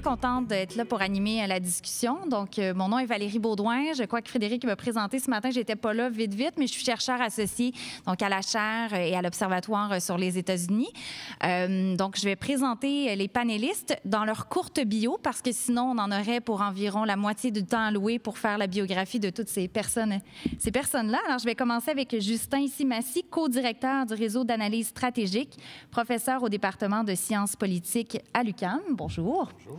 contente d'être là pour animer euh, la discussion. Donc, euh, mon nom est Valérie Baudouin. Je crois que Frédéric m'a présenté ce matin. J'étais pas là vite, vite, mais je suis chercheur associé donc à la chaire euh, et à l'Observatoire sur les États-Unis. donc, je vais présenter les panélistes dans leur courte bio parce que sinon, on en aurait pour environ la moitié du temps alloué pour faire la biographie de toutes ces personnes, ces personnes-là. Alors, je vais commencer avec Justin Simassi, co-directeur du réseau d'analyse stratégique, professeur au département de sciences politiques à l'UQAM. Bonjour. Bonjour.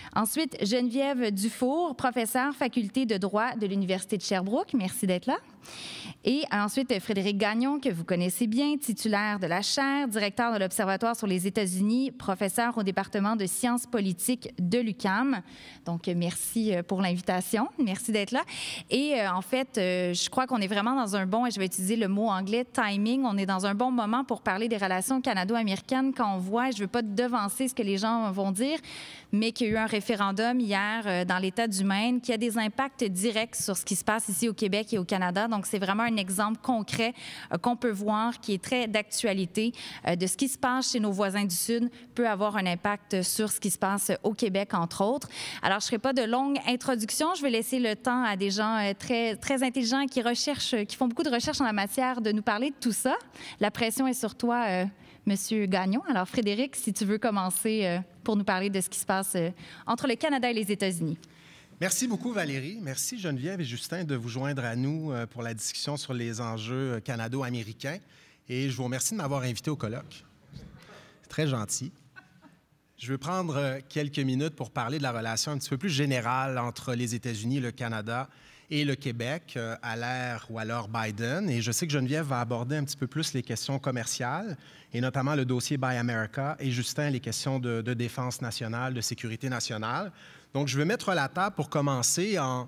Ensuite, Geneviève Dufour, professeure faculté de droit de l'Université de Sherbrooke. Merci d'être là. Et ensuite, Frédéric Gagnon, que vous connaissez bien, titulaire de la chaire, directeur de l'Observatoire sur les États-Unis, professeur au département de sciences politiques de l'UCAM. Donc, merci euh, pour l'invitation. Merci d'être là. Et euh, en fait, euh, je crois qu'on est vraiment dans un bon, et je vais utiliser le mot anglais, timing. On est dans un bon moment pour parler des relations canado-américaines quand on voit, je ne veux pas devancer ce que les gens vont dire, mais qu'il y a eu un référendum hier euh, dans l'État du Maine qui a des impacts directs sur ce qui se passe ici au Québec et au Canada. Donc, c'est vraiment un exemple concret euh, qu'on peut voir qui est très d'actualité euh, de ce qui se passe chez nos voisins du Sud peut avoir un impact sur ce qui se passe au Québec, entre autres. Alors, je ne ferai pas de longue introduction. Je vais laisser le temps à des gens très, très intelligents qui recherchent, qui font beaucoup de recherches en la matière de nous parler de tout ça. La pression est sur toi, Monsieur Gagnon. Alors, Frédéric, si tu veux commencer euh, pour nous parler de ce qui se passe euh, entre le Canada et les États-Unis. Merci beaucoup, Valérie. Merci, Geneviève et Justin, de vous joindre à nous euh, pour la discussion sur les enjeux canado-américains. Et je vous remercie de m'avoir invité au colloque. très gentil. Je veux prendre quelques minutes pour parler de la relation un petit peu plus générale entre les États-Unis et le Canada et le Québec euh, à l'ère ou alors Biden. Et je sais que Geneviève va aborder un petit peu plus les questions commerciales et notamment le dossier Buy America et Justin les questions de, défense nationale, de sécurité nationale. Donc, je vais mettre la table pour commencer en,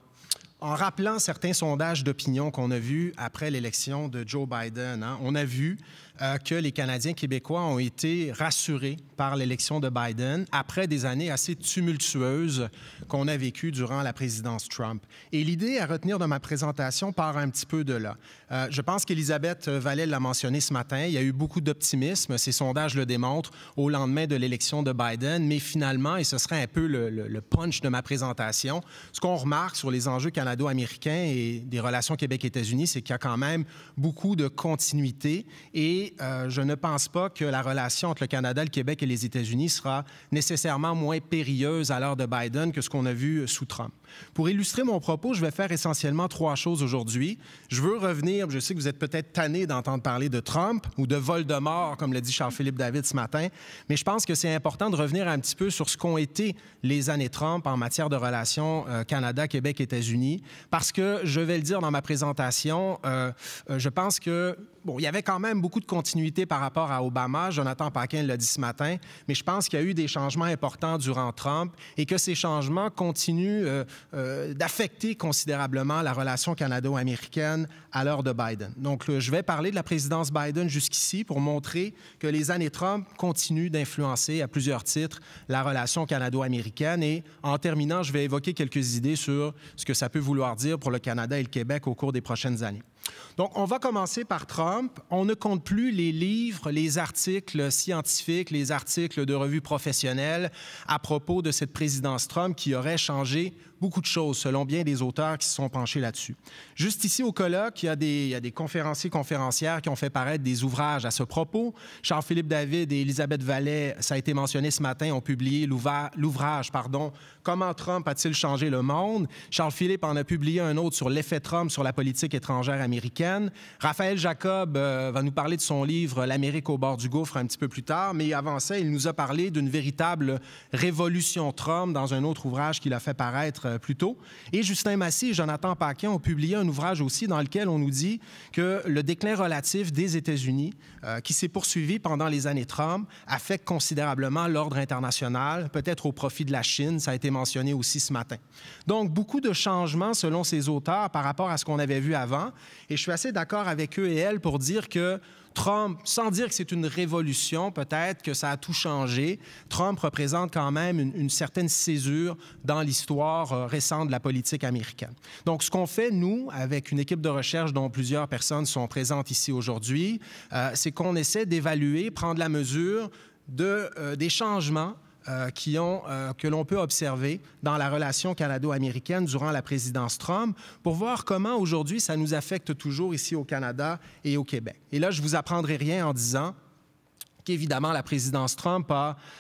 rappelant certains sondages d'opinion qu'on a vus après l'élection de Joe Biden. Hein. On a vu euh, que les Canadiens québécois ont été rassurés par l'élection de Biden après des années assez tumultueuses qu'on a vécues durant la présidence Trump. Et l'idée à retenir de ma présentation part un petit peu de là. Euh, je pense qu'Elisabeth Vallée l'a mentionné ce matin, il y a eu beaucoup d'optimisme, ces sondages le démontrent, au lendemain de l'élection de Biden, mais finalement, et ce serait un peu le, le punch de ma présentation, ce qu'on remarque sur les enjeux canado-américains et des relations Québec-États-Unis, c'est qu'il y a quand même beaucoup de continuité et euh, je ne pense pas que la relation entre le Canada, le Québec et les États-Unis sera nécessairement moins périlleuse à l'heure de Biden que ce qu'on a vu sous Trump. Pour illustrer mon propos, je vais faire essentiellement trois choses aujourd'hui. Je veux revenir, je sais que vous êtes peut-être tanné d'entendre parler de Trump ou de Voldemort, comme l'a dit Charles-Philippe David ce matin, mais je pense que c'est important de revenir un petit peu sur ce qu'ont été les années Trump en matière de relations euh, Canada, Québec, États-Unis, parce que, je vais le dire dans ma présentation, euh, euh, je pense que bon, il y avait quand même beaucoup de continuité par rapport à Obama. Jonathan Paquin l'a dit ce matin, mais je pense qu'il y a eu des changements importants durant Trump et que ces changements continuent euh, d'affecter considérablement la relation canado-américaine à l'heure de Biden. Donc, euh, je vais parler de la présidence Biden jusqu'ici pour montrer que les années Trump continuent d'influencer à plusieurs titres la relation canado-américaine. Et en terminant, je vais évoquer quelques idées sur ce que ça peut vouloir dire pour le Canada et le Québec au cours des prochaines années. Donc, on va commencer par Trump. On ne compte plus les livres, les articles scientifiques, les articles de revues professionnelles à propos de cette présidence Trump qui aurait changé beaucoup de choses, selon bien des auteurs qui se sont penchés là-dessus. Juste ici au colloque, il y, a des, y conférenciers, conférencières qui ont fait paraître des ouvrages à ce propos. Charles-Philippe David et Elisabeth Vallet, ça a été mentionné ce matin, ont publié l'ouvrage, pardon, Comment Trump a-t-il changé le monde? Charles-Philippe en a publié un autre sur l'effet Trump sur la politique étrangère américaine américaine. Raphaël Jacob euh, va nous parler de son livre L'Amérique au bord du gouffre un petit peu plus tard, mais avant ça, il nous a parlé d'une véritable révolution Trump dans un autre ouvrage qu'il a fait paraître euh, plus tôt. Et Justin Massy et Jonathan Paquin ont publié un ouvrage aussi dans lequel on nous dit que le déclin relatif des États-Unis, euh, qui s'est poursuivi pendant les années Trump, affecte considérablement l'ordre international, peut-être au profit de la Chine, ça a été mentionné aussi ce matin. Donc, beaucoup de changements selon ces auteurs par rapport à ce qu'on avait vu avant. Et je suis assez d'accord avec eux et elles pour dire que Trump, sans dire que c'est une révolution, peut-être que ça a tout changé, Trump représente quand même une, certaine césure dans l'histoire euh, récente de la politique américaine. Donc, ce qu'on fait, nous, avec une équipe de recherche dont plusieurs personnes sont présentes ici aujourd'hui, euh, c'est qu'on essaie d'évaluer, prendre la mesure de, euh, des changements euh, qui ont, euh, que l'on peut observer dans la relation canado-américaine durant la présidence Trump pour voir comment aujourd'hui ça nous affecte toujours ici au Canada et au Québec. Et là, je ne vous apprendrai rien en disant qu'évidemment, la présidence Trump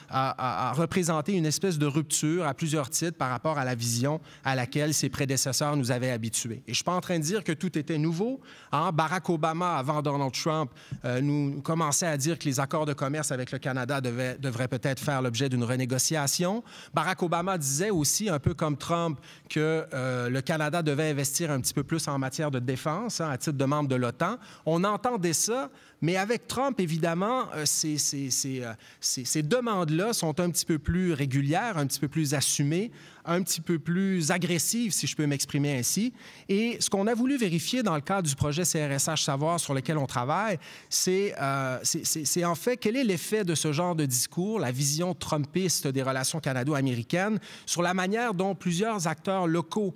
a, représenté une espèce de rupture à plusieurs titres par rapport à la vision à laquelle ses prédécesseurs nous avaient habitués. Et je ne suis pas en train de dire que tout était nouveau. Hein. Barack Obama, avant Donald Trump, euh, nous commençait à dire que les accords de commerce avec le Canada devaient, devraient peut-être faire l'objet d'une renégociation. Barack Obama disait aussi, un peu comme Trump, que euh, le Canada devait investir un petit peu plus en matière de défense, hein, à titre de membre de l'OTAN. On entendait ça mais avec Trump, évidemment, euh, euh, ces, demandes-là sont un petit peu plus régulières, un petit peu plus assumées, un petit peu plus agressives, si je peux m'exprimer ainsi. Et ce qu'on a voulu vérifier dans le cadre du projet CRSH Savoir sur lequel on travaille, euh, c'est en fait quel est l'effet de ce genre de discours, la vision trumpiste des relations canado-américaines, sur la manière dont plusieurs acteurs locaux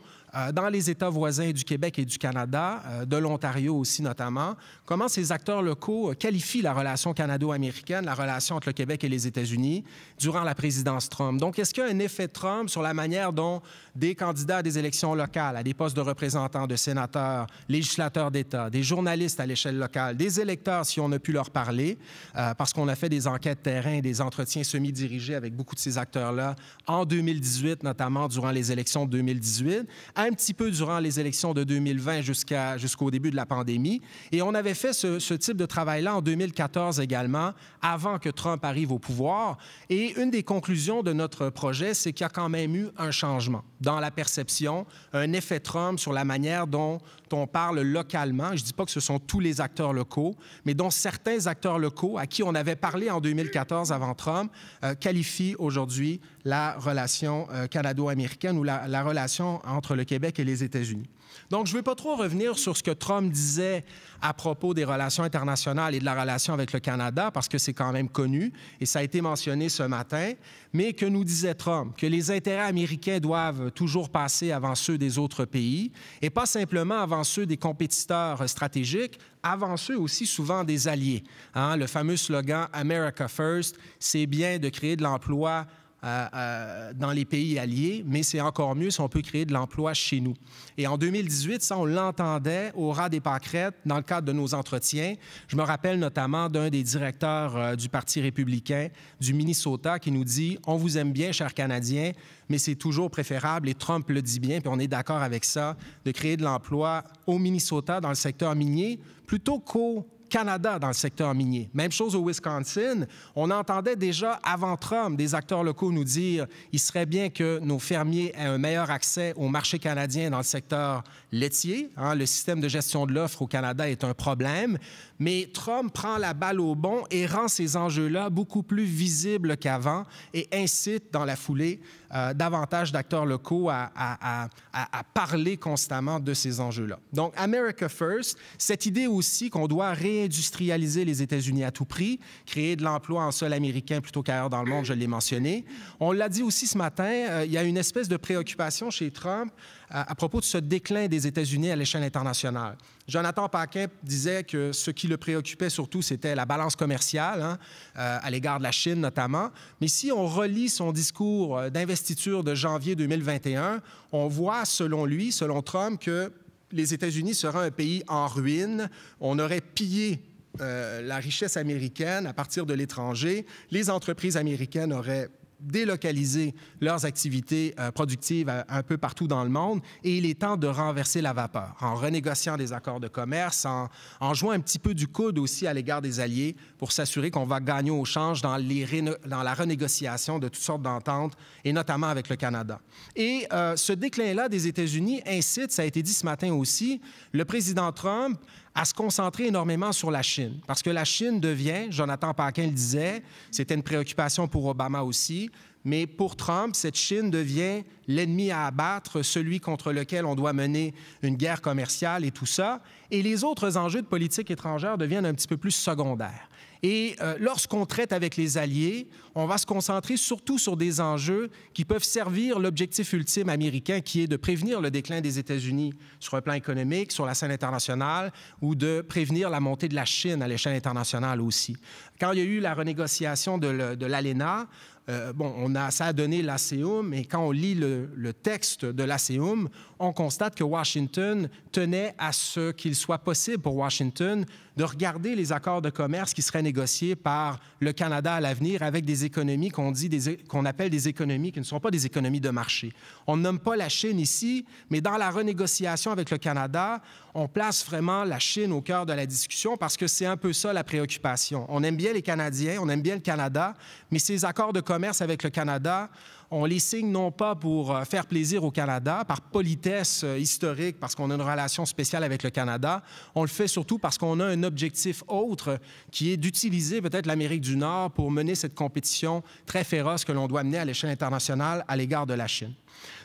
dans les États voisins du Québec et du Canada, de l'Ontario aussi notamment, comment ces acteurs locaux euh, qualifient la relation canado-américaine, la relation entre le Québec et les États-Unis durant la présidence Trump. Donc, est-ce qu'il y a un effet Trump sur la manière dont des candidats à des élections locales, à des postes de représentants, de sénateurs, législateurs d'État, des journalistes à l'échelle locale, des électeurs, si on a pu leur parler, euh, parce qu'on a fait des enquêtes terrain des entretiens semi-dirigés avec beaucoup de ces acteurs-là en 2018, notamment durant les élections de 2018, un petit peu durant les élections de 2020 jusqu'au début de la pandémie. Et on avait fait ce, type de travail-là en 2014 également, avant que Trump arrive au pouvoir. Et une des conclusions de notre projet, c'est qu'il y a quand même eu un changement dans la perception, un effet Trump sur la manière dont on parle localement. Je ne dis pas que ce sont tous les acteurs locaux, mais dont certains acteurs locaux à qui on avait parlé en 2014 avant Trump euh, qualifient aujourd'hui la relation euh, canado-américaine ou la relation entre le Québec et les États-Unis. Donc, je ne vais pas trop revenir sur ce que Trump disait à propos des relations internationales et de la relation avec le Canada, parce que c'est quand même connu et ça a été mentionné ce matin. Mais que nous disait Trump? Que les intérêts américains doivent toujours passer avant ceux des autres pays et pas simplement avant ceux des compétiteurs stratégiques, avant ceux aussi souvent des alliés. Hein. Le fameux slogan America First, c'est bien de créer de l'emploi dans les pays alliés, mais c'est encore mieux si on peut créer de l'emploi chez nous. Et en 2018, ça, on l'entendait au ras des pâquerettes dans le cadre de nos entretiens. Je me rappelle notamment d'un des directeurs euh, du Parti républicain du Minnesota qui nous dit On vous aime bien, chers Canadiens, mais c'est toujours préférable, et Trump le dit bien, puis on est d'accord avec ça, de créer de l'emploi au Minnesota dans le secteur minier plutôt qu'au Canada dans le secteur minier. Même chose au Wisconsin. On entendait déjà avant Trump des acteurs locaux nous dire il serait bien que nos fermiers aient un meilleur accès au marché canadien dans le secteur laitier. Hein. le système de gestion de l'offre au Canada est un problème. Mais Trump prend la balle au bon et rend ces enjeux-là beaucoup plus visibles qu'avant et incite dans la foulée euh, davantage d'acteurs locaux à, parler constamment de ces enjeux-là. Donc, America First, cette idée aussi qu'on doit réindustrialiser les États-Unis à tout prix, créer de l'emploi en sol américain plutôt qu'ailleurs dans le monde, je l'ai mentionné. On l'a dit aussi ce matin, euh, il y a une espèce de préoccupation chez Trump à, propos de ce déclin des États-Unis à l'échelle internationale. Jonathan Paquin disait que ce qui le préoccupait surtout, c'était la balance commerciale, hein, euh, à l'égard de la Chine notamment. Mais si on relit son discours euh, d'investiture de janvier 2021, on voit, selon lui, selon Trump, que les États-Unis seraient un pays en ruine. On aurait pillé euh, la richesse américaine à partir de l'étranger. Les entreprises américaines auraient délocaliser leurs activités euh, productives euh, un peu partout dans le monde et il est temps de renverser la vapeur en renégociant des accords de commerce, en, en jouant un petit peu du coude aussi à l'égard des alliés pour s'assurer qu'on va gagner au change dans, dans, la renégociation de toutes sortes d'ententes, et notamment avec le Canada. Et euh, ce déclin-là des États-Unis incite, ça a été dit ce matin aussi, le président Trump à se concentrer énormément sur la Chine, parce que la Chine devient, Jonathan Paquin le disait, c'était une préoccupation pour Obama aussi, mais pour Trump, cette Chine devient l'ennemi à abattre, celui contre lequel on doit mener une guerre commerciale et tout ça. Et les autres enjeux de politique étrangère deviennent un petit peu plus secondaires. Et euh, lorsqu'on traite avec les alliés, on va se concentrer surtout sur des enjeux qui peuvent servir l'objectif ultime américain, qui est de prévenir le déclin des États-Unis sur un plan économique, sur la scène internationale, ou de prévenir la montée de la Chine à l'échelle internationale aussi. Quand il y a eu la renégociation de l'ALENA, euh, bon, on a, ça a donné l'ACEUM, et quand on lit le, texte de l'ACEUM, on constate que Washington tenait à ce qu'il soit possible pour Washington de regarder les accords de commerce qui seraient négociés par le Canada à l'avenir avec des économies qu'on dit qu'on appelle des économies qui ne sont pas des économies de marché. On ne nomme pas la Chine ici, mais dans la renégociation avec le Canada, on place vraiment la Chine au cœur de la discussion parce que c'est un peu ça la préoccupation. On aime bien les Canadiens, on aime bien le Canada, mais ces accords de commerce avec le Canada, on les signe non pas pour euh, faire plaisir au Canada, par politesse euh, historique, parce qu'on a une relation spéciale avec le Canada, on le fait surtout parce qu'on a un objectif autre qui est d'utiliser peut-être l'Amérique du Nord pour mener cette compétition très féroce que l'on doit mener à l'échelle internationale à l'égard de la Chine.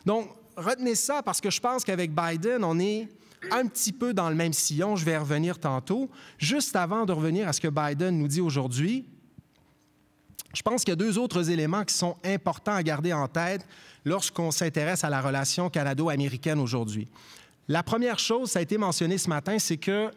Donc, retenez ça parce que je pense qu'avec Biden, on est un petit peu dans le même sillon, je vais revenir tantôt. Juste avant de revenir à ce que Biden nous dit aujourd'hui, je pense qu'il y a deux autres éléments qui sont importants à garder en tête lorsqu'on s'intéresse à la relation canado-américaine aujourd'hui. La première chose, ça a été mentionné ce matin, c'est que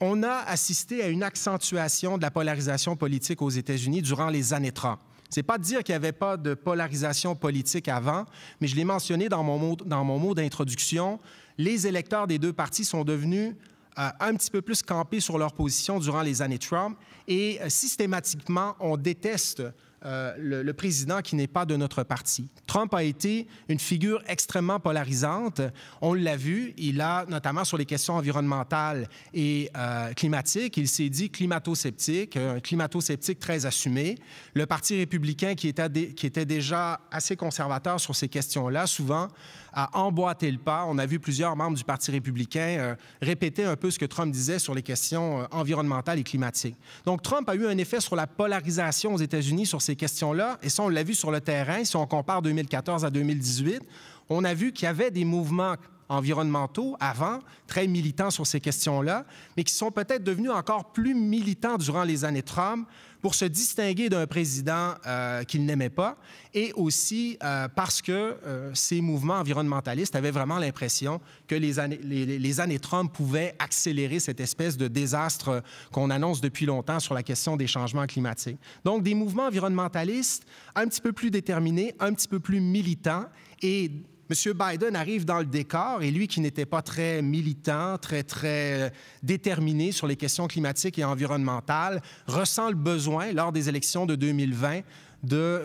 on a assisté à une accentuation de la polarisation politique aux États-Unis durant les années 30. C'est pas de dire qu'il n'y avait pas de polarisation politique avant, mais je l'ai mentionné dans mon mot, dans mon mot d'introduction, les électeurs des deux partis sont devenus euh, un petit peu plus campés sur leur position durant les années Trump et euh, systématiquement, on déteste euh, le, président qui n'est pas de notre parti. Trump a été une figure extrêmement polarisante. On l'a vu, il a, notamment sur les questions environnementales et euh, climatiques, il s'est dit climato-sceptique, un climato-sceptique très assumé. Le Parti républicain, qui était, qui était déjà assez conservateur sur ces questions-là, souvent a emboîté le pas. On a vu plusieurs membres du Parti républicain euh, répéter un peu ce que Trump disait sur les questions environnementales et climatiques. Donc, Trump a eu un effet sur la polarisation aux États-Unis sur ces questions-là. Et ça, on l'a vu sur le terrain. Si on compare 2014 à 2018, on a vu qu'il y avait des mouvements environnementaux avant, très militants sur ces questions-là, mais qui sont peut-être devenus encore plus militants durant les années Trump, pour se distinguer d'un président euh, qu'il n'aimait pas et aussi euh, parce que euh, ces mouvements environnementalistes avaient vraiment l'impression que les années, les années Trump pouvaient accélérer cette espèce de désastre qu'on annonce depuis longtemps sur la question des changements climatiques. Donc des mouvements environnementalistes un petit peu plus déterminés, un petit peu plus militants et M. Biden arrive dans le décor et lui qui n'était pas très militant, très, très euh, déterminé sur les questions climatiques et environnementales, ressent le besoin, lors des élections de 2020,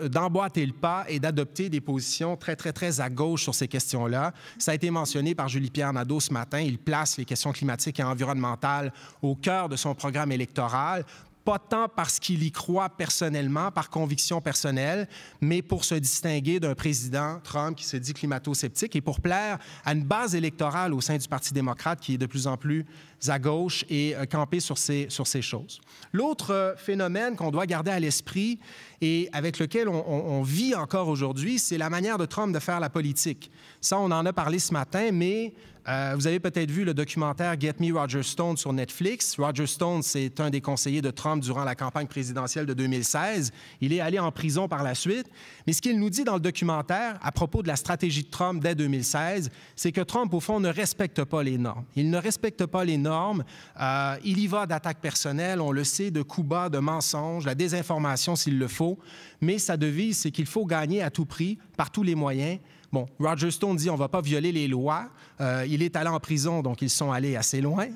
d'emboîter le pas et d'adopter des positions très, très, très à gauche sur ces questions-là. Ça a été mentionné par Julie-Pierre Nadeau ce matin. Il place les questions climatiques et environnementales au cœur de son programme électoral pas tant parce qu'il y croit personnellement, par conviction personnelle, mais pour se distinguer d'un président Trump qui se dit climato-sceptique et pour plaire à une base électorale au sein du Parti démocrate qui est de plus en plus à gauche et euh, campée sur ces, sur ces choses. L'autre euh, phénomène qu'on doit garder à l'esprit et avec lequel on vit encore aujourd'hui, c'est la manière de Trump de faire la politique. Ça, on en a parlé ce matin, mais euh, vous avez peut-être vu le documentaire Get Me Roger Stone sur Netflix. Roger Stone, c'est un des conseillers de Trump durant la campagne présidentielle de 2016. Il est allé en prison par la suite. Mais ce qu'il nous dit dans le documentaire à propos de la stratégie de Trump dès 2016, c'est que Trump, au fond, ne respecte pas les normes. Il ne respecte pas les normes. Euh, il y va d'attaques personnelles, on le sait, de coups bas, de mensonges, la désinformation s'il le faut. Mais sa devise, c'est qu'il faut gagner à tout prix par tous les moyens. Bon, Roger Stone dit on ne va pas violer les lois. Euh, il est allé en prison, donc ils sont allés assez loin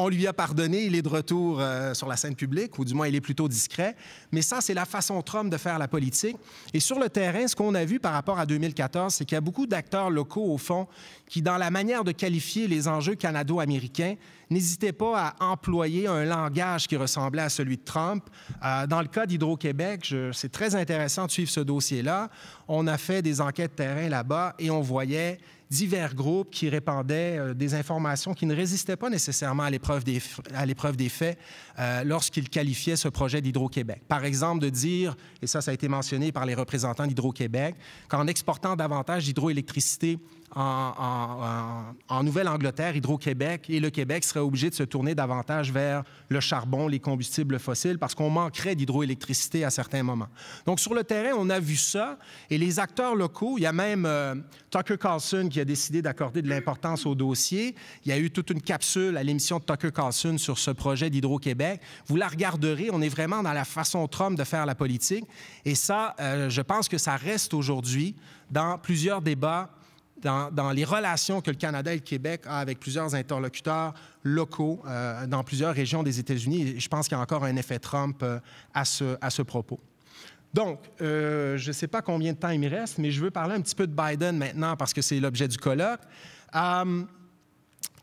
on lui a pardonné, il est de retour euh, sur la scène publique, ou du moins il est plutôt discret. Mais ça, c'est la façon Trump de faire la politique. Et sur le terrain, ce qu'on a vu par rapport à 2014, c'est qu'il y a beaucoup d'acteurs locaux, au fond, qui, dans la manière de qualifier les enjeux canado-américains, n'hésitaient pas à employer un langage qui ressemblait à celui de Trump. Euh, dans le cas d'Hydro-Québec, c'est très intéressant de suivre ce dossier-là. On a fait des enquêtes de terrain là-bas et on voyait divers groupes qui répandaient euh, des informations qui ne résistaient pas nécessairement à l'épreuve des, à l'épreuve des faits, euh, lorsqu'il qualifiait ce projet d'Hydro-Québec. Par exemple, de dire, et ça, ça a été mentionné par les représentants d'Hydro-Québec, qu'en exportant davantage d'hydroélectricité en, Nouvelle-Angleterre, Hydro-Québec et le Québec seraient obligés de se tourner davantage vers le charbon, les combustibles fossiles, parce qu'on manquerait d'hydroélectricité à certains moments. Donc, sur le terrain, on a vu ça, et les acteurs locaux, il y a même euh, Tucker Carlson qui a décidé d'accorder de l'importance au dossier. Il y a eu toute une capsule à l'émission de Tucker Carlson sur ce projet d'Hydro-Québec vous la regarderez, on est vraiment dans la façon Trump de faire la politique. Et ça, euh, je pense que ça reste aujourd'hui dans plusieurs débats, dans, les relations que le Canada et le Québec ont avec plusieurs interlocuteurs locaux euh, dans plusieurs régions des États-Unis. je pense qu'il y a encore un effet Trump euh, à, ce, à ce propos. Donc, je ne sais pas combien de temps il me reste, mais je veux parler un petit peu de Biden maintenant parce que c'est l'objet du colloque.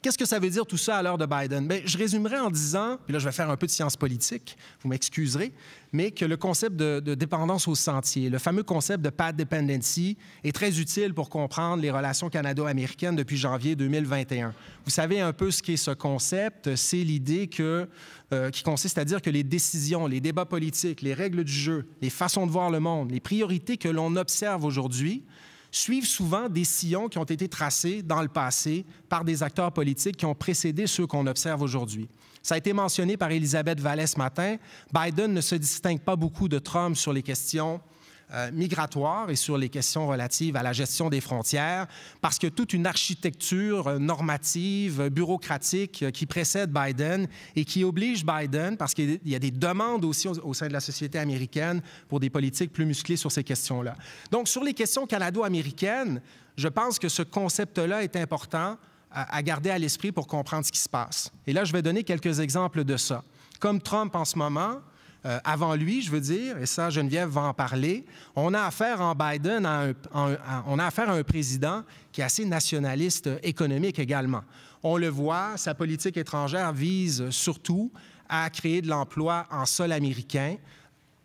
Qu'est-ce que ça veut dire tout ça à l'heure de Biden? Bien, je résumerai en disant, puis là je vais faire un peu de science politique, vous m'excuserez, mais que le concept de, dépendance au sentier, le fameux concept de path dependency, est très utile pour comprendre les relations canado-américaines depuis janvier 2021. Vous savez un peu ce qu'est ce concept, c'est l'idée que, euh, qui consiste à dire que les décisions, les débats politiques, les règles du jeu, les façons de voir le monde, les priorités que l'on observe aujourd'hui, suivent souvent des sillons qui ont été tracés dans le passé par des acteurs politiques qui ont précédé ceux qu'on observe aujourd'hui. Ça a été mentionné par Elisabeth Vallée ce matin. Biden ne se distingue pas beaucoup de Trump sur les questions euh, migratoire et sur les questions relatives à la gestion des frontières, parce que toute une architecture euh, normative, euh, bureaucratique qui précède Biden et qui oblige Biden, parce qu'il y a des demandes aussi au sein de la société américaine pour des politiques plus musclées sur ces questions-là. Donc, sur les questions canado-américaines, je pense que ce concept-là est important à, garder à l'esprit pour comprendre ce qui se passe. Et là, je vais donner quelques exemples de ça. Comme Trump en ce moment, euh, avant lui, je veux dire, et ça, Geneviève va en parler, on a affaire en Biden, on a affaire à un président qui est assez nationaliste économique également. On le voit, sa politique étrangère vise surtout à créer de l'emploi en sol américain,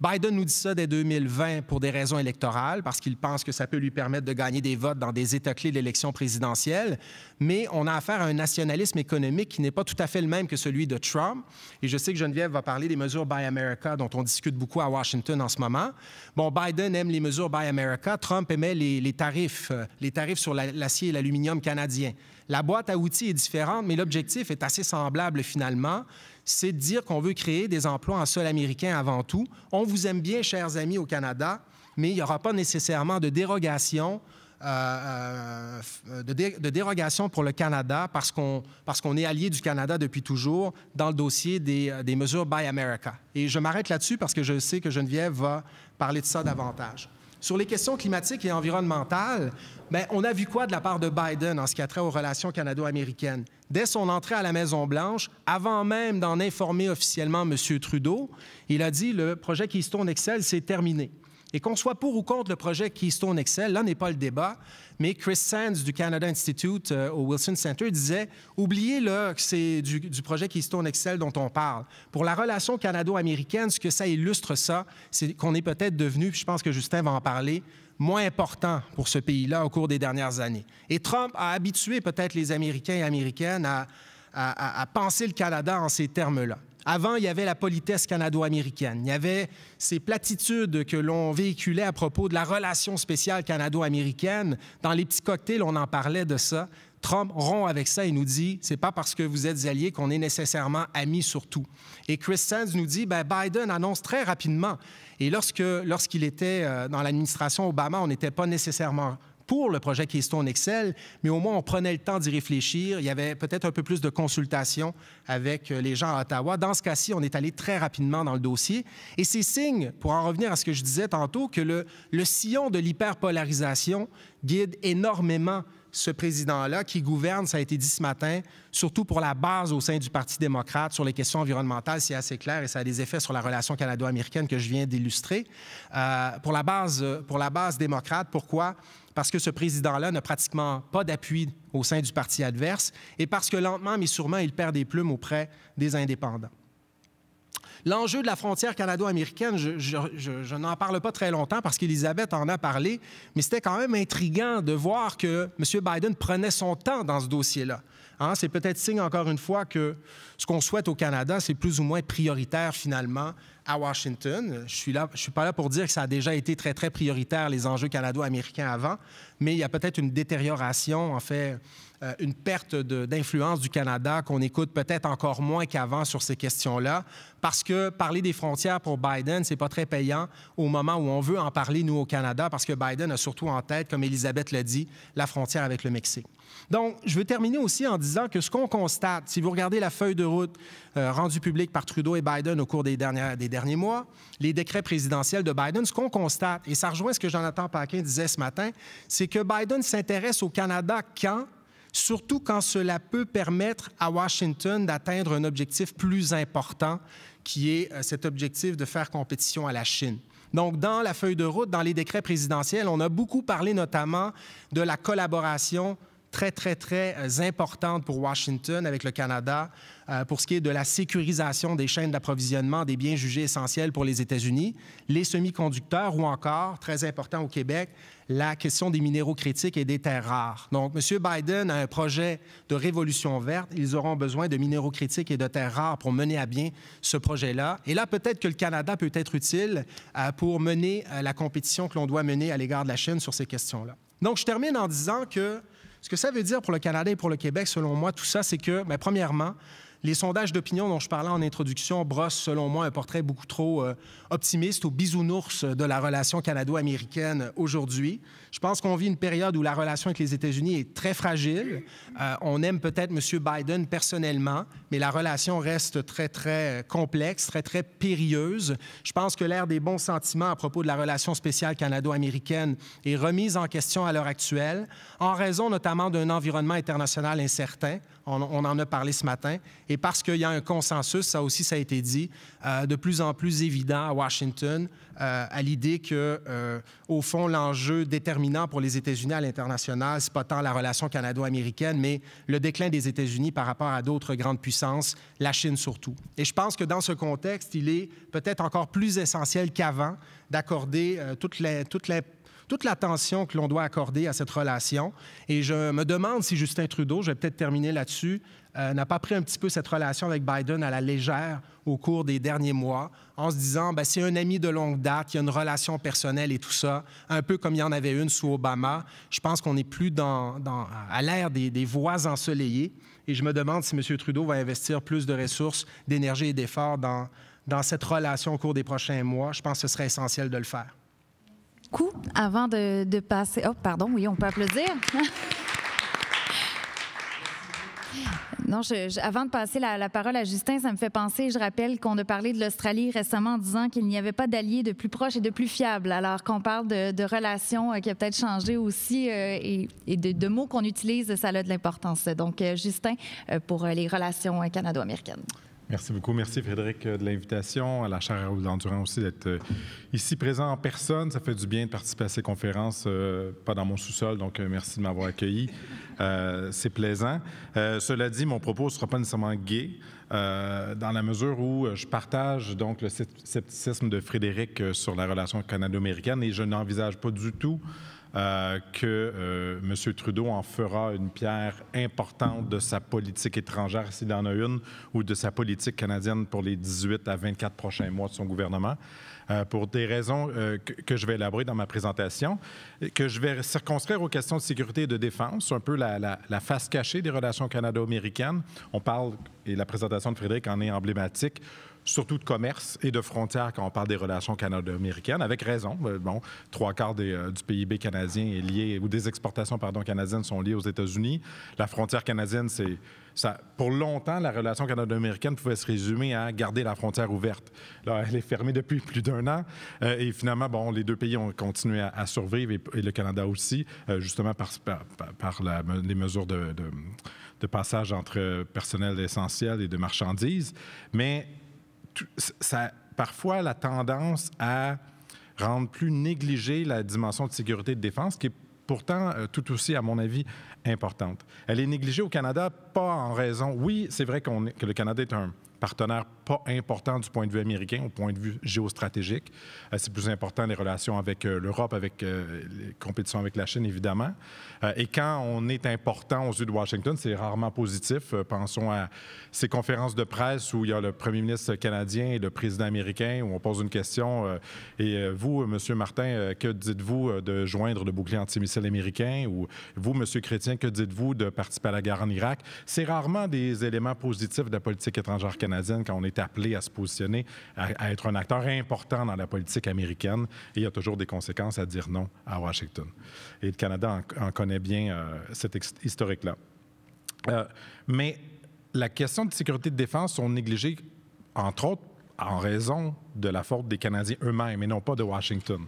Biden nous dit ça dès 2020 pour des raisons électorales, parce qu'il pense que ça peut lui permettre de gagner des votes dans des États clés de l'élection présidentielle. Mais on a affaire à un nationalisme économique qui n'est pas tout à fait le même que celui de Trump. Et je sais que Geneviève va parler des mesures Buy America dont on discute beaucoup à Washington en ce moment. Bon, Biden aime les mesures Buy America. Trump aimait les, tarifs, euh, les tarifs sur l'acier et l'aluminium canadiens. La boîte à outils est différente, mais l'objectif est assez semblable finalement c'est de dire qu'on veut créer des emplois en sol américain avant tout. On vous aime bien, chers amis au Canada, mais il n'y aura pas nécessairement de dérogation. Euh, euh, euh, de, dérogation pour le Canada parce qu'on est allié du Canada depuis toujours dans le dossier des, des mesures Buy America. Et je m'arrête là-dessus parce que je sais que Geneviève va parler de ça davantage. Sur les questions climatiques et environnementales, ben, on a vu quoi de la part de Biden en ce qui a trait aux relations canado-américaines? Dès son entrée à la Maison-Blanche, avant même d'en informer officiellement M. Trudeau, il a dit le projet Keystone Excel, c'est terminé. Et qu'on soit pour ou contre le projet Keystone Excel, là n'est pas le débat, mais Chris Sands du Canada Institute euh, au Wilson Center disait Oubliez là que c'est du, projet Keystone Excel dont on parle. Pour la relation canado-américaine, ce que ça illustre, ça, c'est qu'on est peut-être devenu, je pense que Justin va en parler, moins important pour ce pays-là au cours des dernières années. Et Trump a habitué peut-être les Américains et Américaines à penser le Canada en ces termes-là. Avant, il y avait la politesse canado-américaine. Il y avait ces platitudes que l'on véhiculait à propos de la relation spéciale canado-américaine. Dans les petits cocktails, on en parlait de ça. Trump rompt avec ça et nous dit c'est pas parce que vous êtes alliés qu'on est nécessairement amis sur tout. Et Chris Sands nous dit ben, Biden annonce très rapidement. Et lorsque lorsqu'il était euh, dans l'administration Obama, on n'était pas nécessairement pour le projet Keystone Excel, mais au moins on prenait le temps d'y réfléchir. Il y avait peut-être un peu plus de consultation avec euh, les gens à Ottawa. Dans ce cas-ci, on est allé très rapidement dans le dossier. Et c'est signe, pour en revenir à ce que je disais tantôt, que le, le sillon de l'hyperpolarisation guide énormément ce président-là qui gouverne, ça a été dit ce matin, surtout pour la base au sein du Parti démocrate sur les questions environnementales, c'est assez clair et ça a des effets sur la relation canado-américaine que je viens d'illustrer. Euh, pour, la base, pour la base démocrate, pourquoi parce que ce président-là n'a pratiquement pas d'appui au sein du parti adverse et parce que lentement mais sûrement, il perd des plumes auprès des indépendants. L'enjeu de la frontière canado-américaine, je, n'en parle pas très longtemps parce qu'Elisabeth en a parlé, mais c'était quand même intriguant de voir que M. Biden prenait son temps dans ce dossier-là. Hein, c'est peut-être signe, encore une fois, que ce qu'on souhaite au Canada, c'est plus ou moins prioritaire finalement à Washington. Je suis là, je suis pas là pour dire que ça a déjà été très très prioritaire les enjeux canado-américains avant, mais il y a peut-être une détérioration en fait euh, une perte d'influence du Canada, qu'on écoute peut-être encore moins qu'avant sur ces questions-là, parce que parler des frontières pour Biden, c'est pas très payant au moment où on veut en parler, nous, au Canada, parce que Biden a surtout en tête, comme Elisabeth l'a dit, la frontière avec le Mexique. Donc, je veux terminer aussi en disant que ce qu'on constate, si vous regardez la feuille de route euh, rendue publique par Trudeau et Biden au cours des, dernières, des derniers mois, les décrets présidentiels de Biden, ce qu'on constate, et ça rejoint ce que Jonathan Paquin disait ce matin, c'est que Biden s'intéresse au Canada quand surtout quand cela peut permettre à Washington d'atteindre un objectif plus important, qui est euh, cet objectif de faire compétition à la Chine. Donc, dans la feuille de route, dans les décrets présidentiels, on a beaucoup parlé notamment de la collaboration très, très, très euh, importante pour Washington avec le Canada euh, pour ce qui est de la sécurisation des chaînes d'approvisionnement des biens jugés essentiels pour les États-Unis, les semi-conducteurs ou encore, très important au Québec, la question des minéraux critiques et des terres rares. Donc, M. Biden a un projet de révolution verte. Ils auront besoin de minéraux critiques et de terres rares pour mener à bien ce projet-là. Et là, peut-être que le Canada peut être utile euh, pour mener la compétition que l'on doit mener à l'égard de la Chine sur ces questions-là. Donc, je termine en disant que ce que ça veut dire pour le Canada et pour le Québec, selon moi, tout ça, c'est que, ben premièrement, les sondages d'opinion dont je parlais en introduction brossent, selon moi, un portrait beaucoup trop euh, optimiste ou bisounours de la relation canado-américaine aujourd'hui. Je pense qu'on vit une période où la relation avec les États-Unis est très fragile. Euh, on aime peut-être M. Biden personnellement, mais la relation reste très, très euh, complexe, très, très périlleuse. Je pense que l'ère des bons sentiments à propos de la relation spéciale canado-américaine est remise en question à l'heure actuelle, en raison notamment d'un environnement international incertain on, en a parlé ce matin, et parce qu'il y a un consensus, ça aussi, ça a été dit, euh, de plus en plus évident à Washington, euh, à l'idée que, euh, au fond, l'enjeu déterminant pour les États-Unis à l'international, c'est pas tant la relation canado-américaine, mais le déclin des États-Unis par rapport à d'autres grandes puissances, la Chine surtout. Et je pense que dans ce contexte, il est peut-être encore plus essentiel qu'avant d'accorder toutes les toute l'attention que l'on doit accorder à cette relation. Et je me demande si Justin Trudeau, je vais peut-être terminer là-dessus, euh, n'a pas pris un petit peu cette relation avec Biden à la légère au cours des derniers mois, en se disant, ben, c'est un ami de longue date, il y a une relation personnelle et tout ça, un peu comme il y en avait une sous Obama. Je pense qu'on n'est plus dans, à l'ère des, des voies ensoleillées. Et je me demande si M. Trudeau va investir plus de ressources, d'énergie et d'efforts dans, dans cette relation au cours des prochains mois. Je pense que ce serait essentiel de le faire avant de, passer... Oh, pardon, oui, on peut applaudir. Non, je, avant de passer la, parole à Justin, ça me fait penser, je rappelle qu'on a parlé de l'Australie récemment en disant qu'il n'y avait pas d'allié de plus proche et de plus fiable, alors qu'on parle de, relations euh, qui a peut-être changé aussi euh, et, de, de mots qu'on utilise, ça a de l'importance. Donc, euh, Justin, pour les relations canado-américaines. Merci beaucoup. Merci Frédéric euh, de l'invitation, à la chaire de Dandurand aussi d'être euh, ici présent en personne. Ça fait du bien de participer à ces conférences, euh, pas dans mon sous-sol, donc merci de m'avoir accueilli. c'est plaisant. cela dit, mon propos ne sera pas nécessairement gay dans la mesure où je partage donc le scepticisme de Frédéric sur la relation canado-américaine et je n'envisage pas du tout euh, que euh, M. Trudeau en fera une pierre importante de sa politique étrangère, s'il en a une, ou de sa politique canadienne pour les 18 à 24 prochains mois de son gouvernement, euh, pour des raisons que, je vais élaborer dans ma présentation, que je vais circonscrire aux questions de sécurité et de défense, un peu la, la face cachée des relations canado-américaines. On parle, et la présentation de Frédéric en est emblématique, surtout de commerce et de frontières quand on parle des relations canado-américaines, avec raison. Euh, bon, trois quarts euh, du PIB canadien est lié, ou des exportations pardon, canadiennes sont liées aux États-Unis. La frontière canadienne, c'est... Ça, pour longtemps, la relation canado-américaine pouvait se résumer à garder la frontière ouverte. Là, elle est fermée depuis plus d'un an. Euh, et finalement, bon, les deux pays ont continué à, survivre, et, le Canada aussi, justement par, par, les mesures de, de passage entre personnel essentiel et de marchandises. Mais ça, parfois la tendance à rendre plus négligée la dimension de sécurité et de défense, qui est pourtant euh, tout aussi, à mon avis, importante. Elle est négligée au Canada, pas en raison, oui, c'est vrai que le Canada est un partenaire pas important du point de vue américain, au point de vue géostratégique. Euh, c'est plus important les relations avec euh, l'Europe, avec euh, les compétitions avec la Chine, évidemment. et quand on est important aux yeux de Washington, c'est rarement positif. pensons à ces conférences de presse où il y a le premier ministre canadien et le président américain, où on pose une question. et vous, M. Martin, que dites-vous de joindre le bouclier antimissile américain? Ou vous, M. Chrétien, que dites-vous de participer à la guerre en Irak? C'est rarement des éléments positifs de la politique étrangère canadienne quand on est appelé à se positionner, à, être un acteur important dans la politique américaine. Et il y a toujours des conséquences à dire non à Washington. Et le Canada en, connaît bien euh, cet historique-là. Euh, mais la question de sécurité et de défense sont négligées, entre autres, en raison de la force des Canadiens eux-mêmes et non pas de Washington.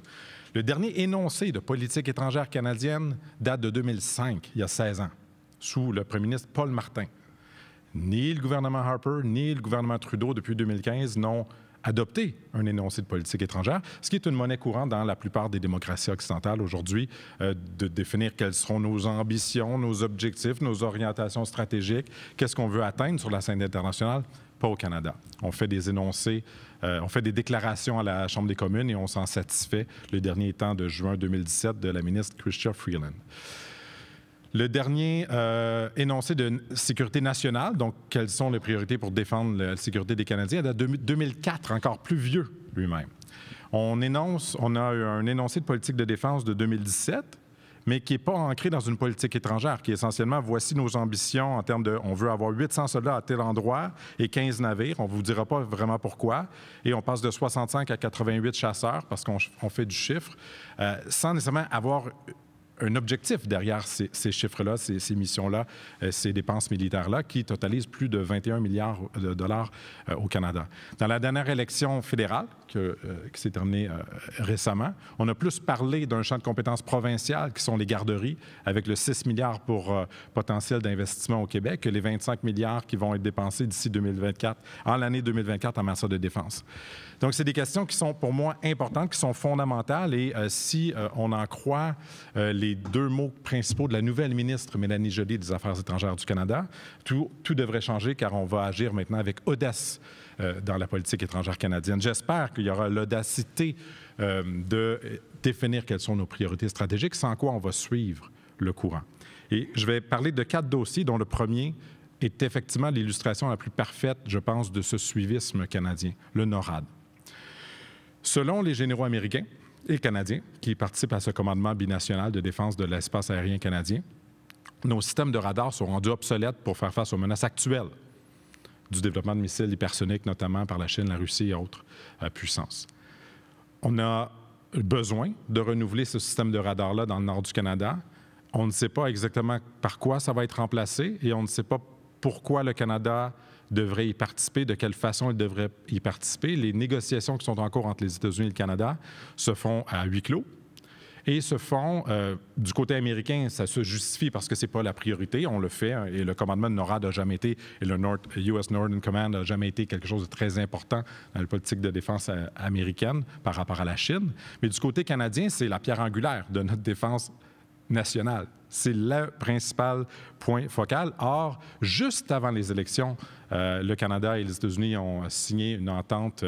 Le dernier énoncé de politique étrangère canadienne date de 2005, il y a 16 ans, sous le premier ministre Paul Martin. Ni le gouvernement Harper, ni le gouvernement Trudeau depuis 2015 n'ont adopté un énoncé de politique étrangère, ce qui est une monnaie courante dans la plupart des démocraties occidentales aujourd'hui, euh, de définir quelles seront nos ambitions, nos objectifs, nos orientations stratégiques, qu'est-ce qu'on veut atteindre sur la scène internationale. Pas au Canada. On fait des énoncés, euh, on fait des déclarations à la Chambre des communes et on s'en satisfait, le dernier étant de juin 2017 de la ministre Chrystia Freeland. Le dernier euh, énoncé de sécurité nationale, donc quelles sont les priorités pour défendre la sécurité des Canadiens, date de 2004, encore plus vieux lui-même. On énonce, on a un énoncé de politique de défense de 2017, mais qui n'est pas ancré dans une politique étrangère, qui est essentiellement voici nos ambitions en termes de on veut avoir 800 soldats à tel endroit et 15 navires. On ne vous dira pas vraiment pourquoi. Et on passe de 65 à 88 chasseurs parce qu'on fait du chiffre, euh, sans nécessairement avoir un objectif derrière ces, chiffres-là, ces missions-là, euh, ces dépenses militaires-là, qui totalisent plus de 21 milliards de dollars euh, au Canada. Dans la dernière élection fédérale, euh, qui s'est terminé euh, récemment. On a plus parlé d'un champ de compétences provincial qui sont les garderies, avec le 6 milliards pour euh, potentiel d'investissement au Québec, que les 25 milliards qui vont être dépensés d'ici 2024, en l'année 2024 en matière de défense. Donc, c'est des questions qui sont pour moi importantes, qui sont fondamentales. Et si on en croit les deux mots principaux de la nouvelle ministre, Mélanie Joly, des Affaires étrangères du Canada, tout, tout devrait changer car on va agir maintenant avec audace euh, dans la politique étrangère canadienne. J'espère qu'il y aura l'audacité euh, de définir quelles sont nos priorités stratégiques, sans quoi on va suivre le courant. Et je vais parler de quatre dossiers, dont le premier est effectivement l'illustration la plus parfaite, je pense, de ce suivisme canadien, le NORAD. Selon les généraux américains et canadiens qui participent à ce commandement binational de défense de l'espace aérien canadien, nos systèmes de radar sont rendus obsolètes pour faire face aux menaces actuelles du développement de missiles hypersoniques, notamment par la Chine, la Russie et autres euh, puissances. On a besoin de renouveler ce système de radar-là dans le nord du Canada. On ne sait pas exactement par quoi ça va être remplacé et on ne sait pas pourquoi le Canada devrait y participer, de quelle façon il devrait y participer. Les négociations qui sont en cours entre les États-Unis et le Canada se font à huis clos. Et ce fonds, euh, du côté américain, ça se justifie parce que ce n'est pas la priorité. On le fait hein, et le commandement de NORAD n'a jamais été, et le US Northern Command n'a jamais été quelque chose de très important dans la politique de défense euh, américaine par rapport à la Chine. Mais du côté canadien, c'est la pierre angulaire de notre défense nationale. C'est le principal point focal. Or, juste avant les élections, euh, le Canada et les États-Unis ont signé une entente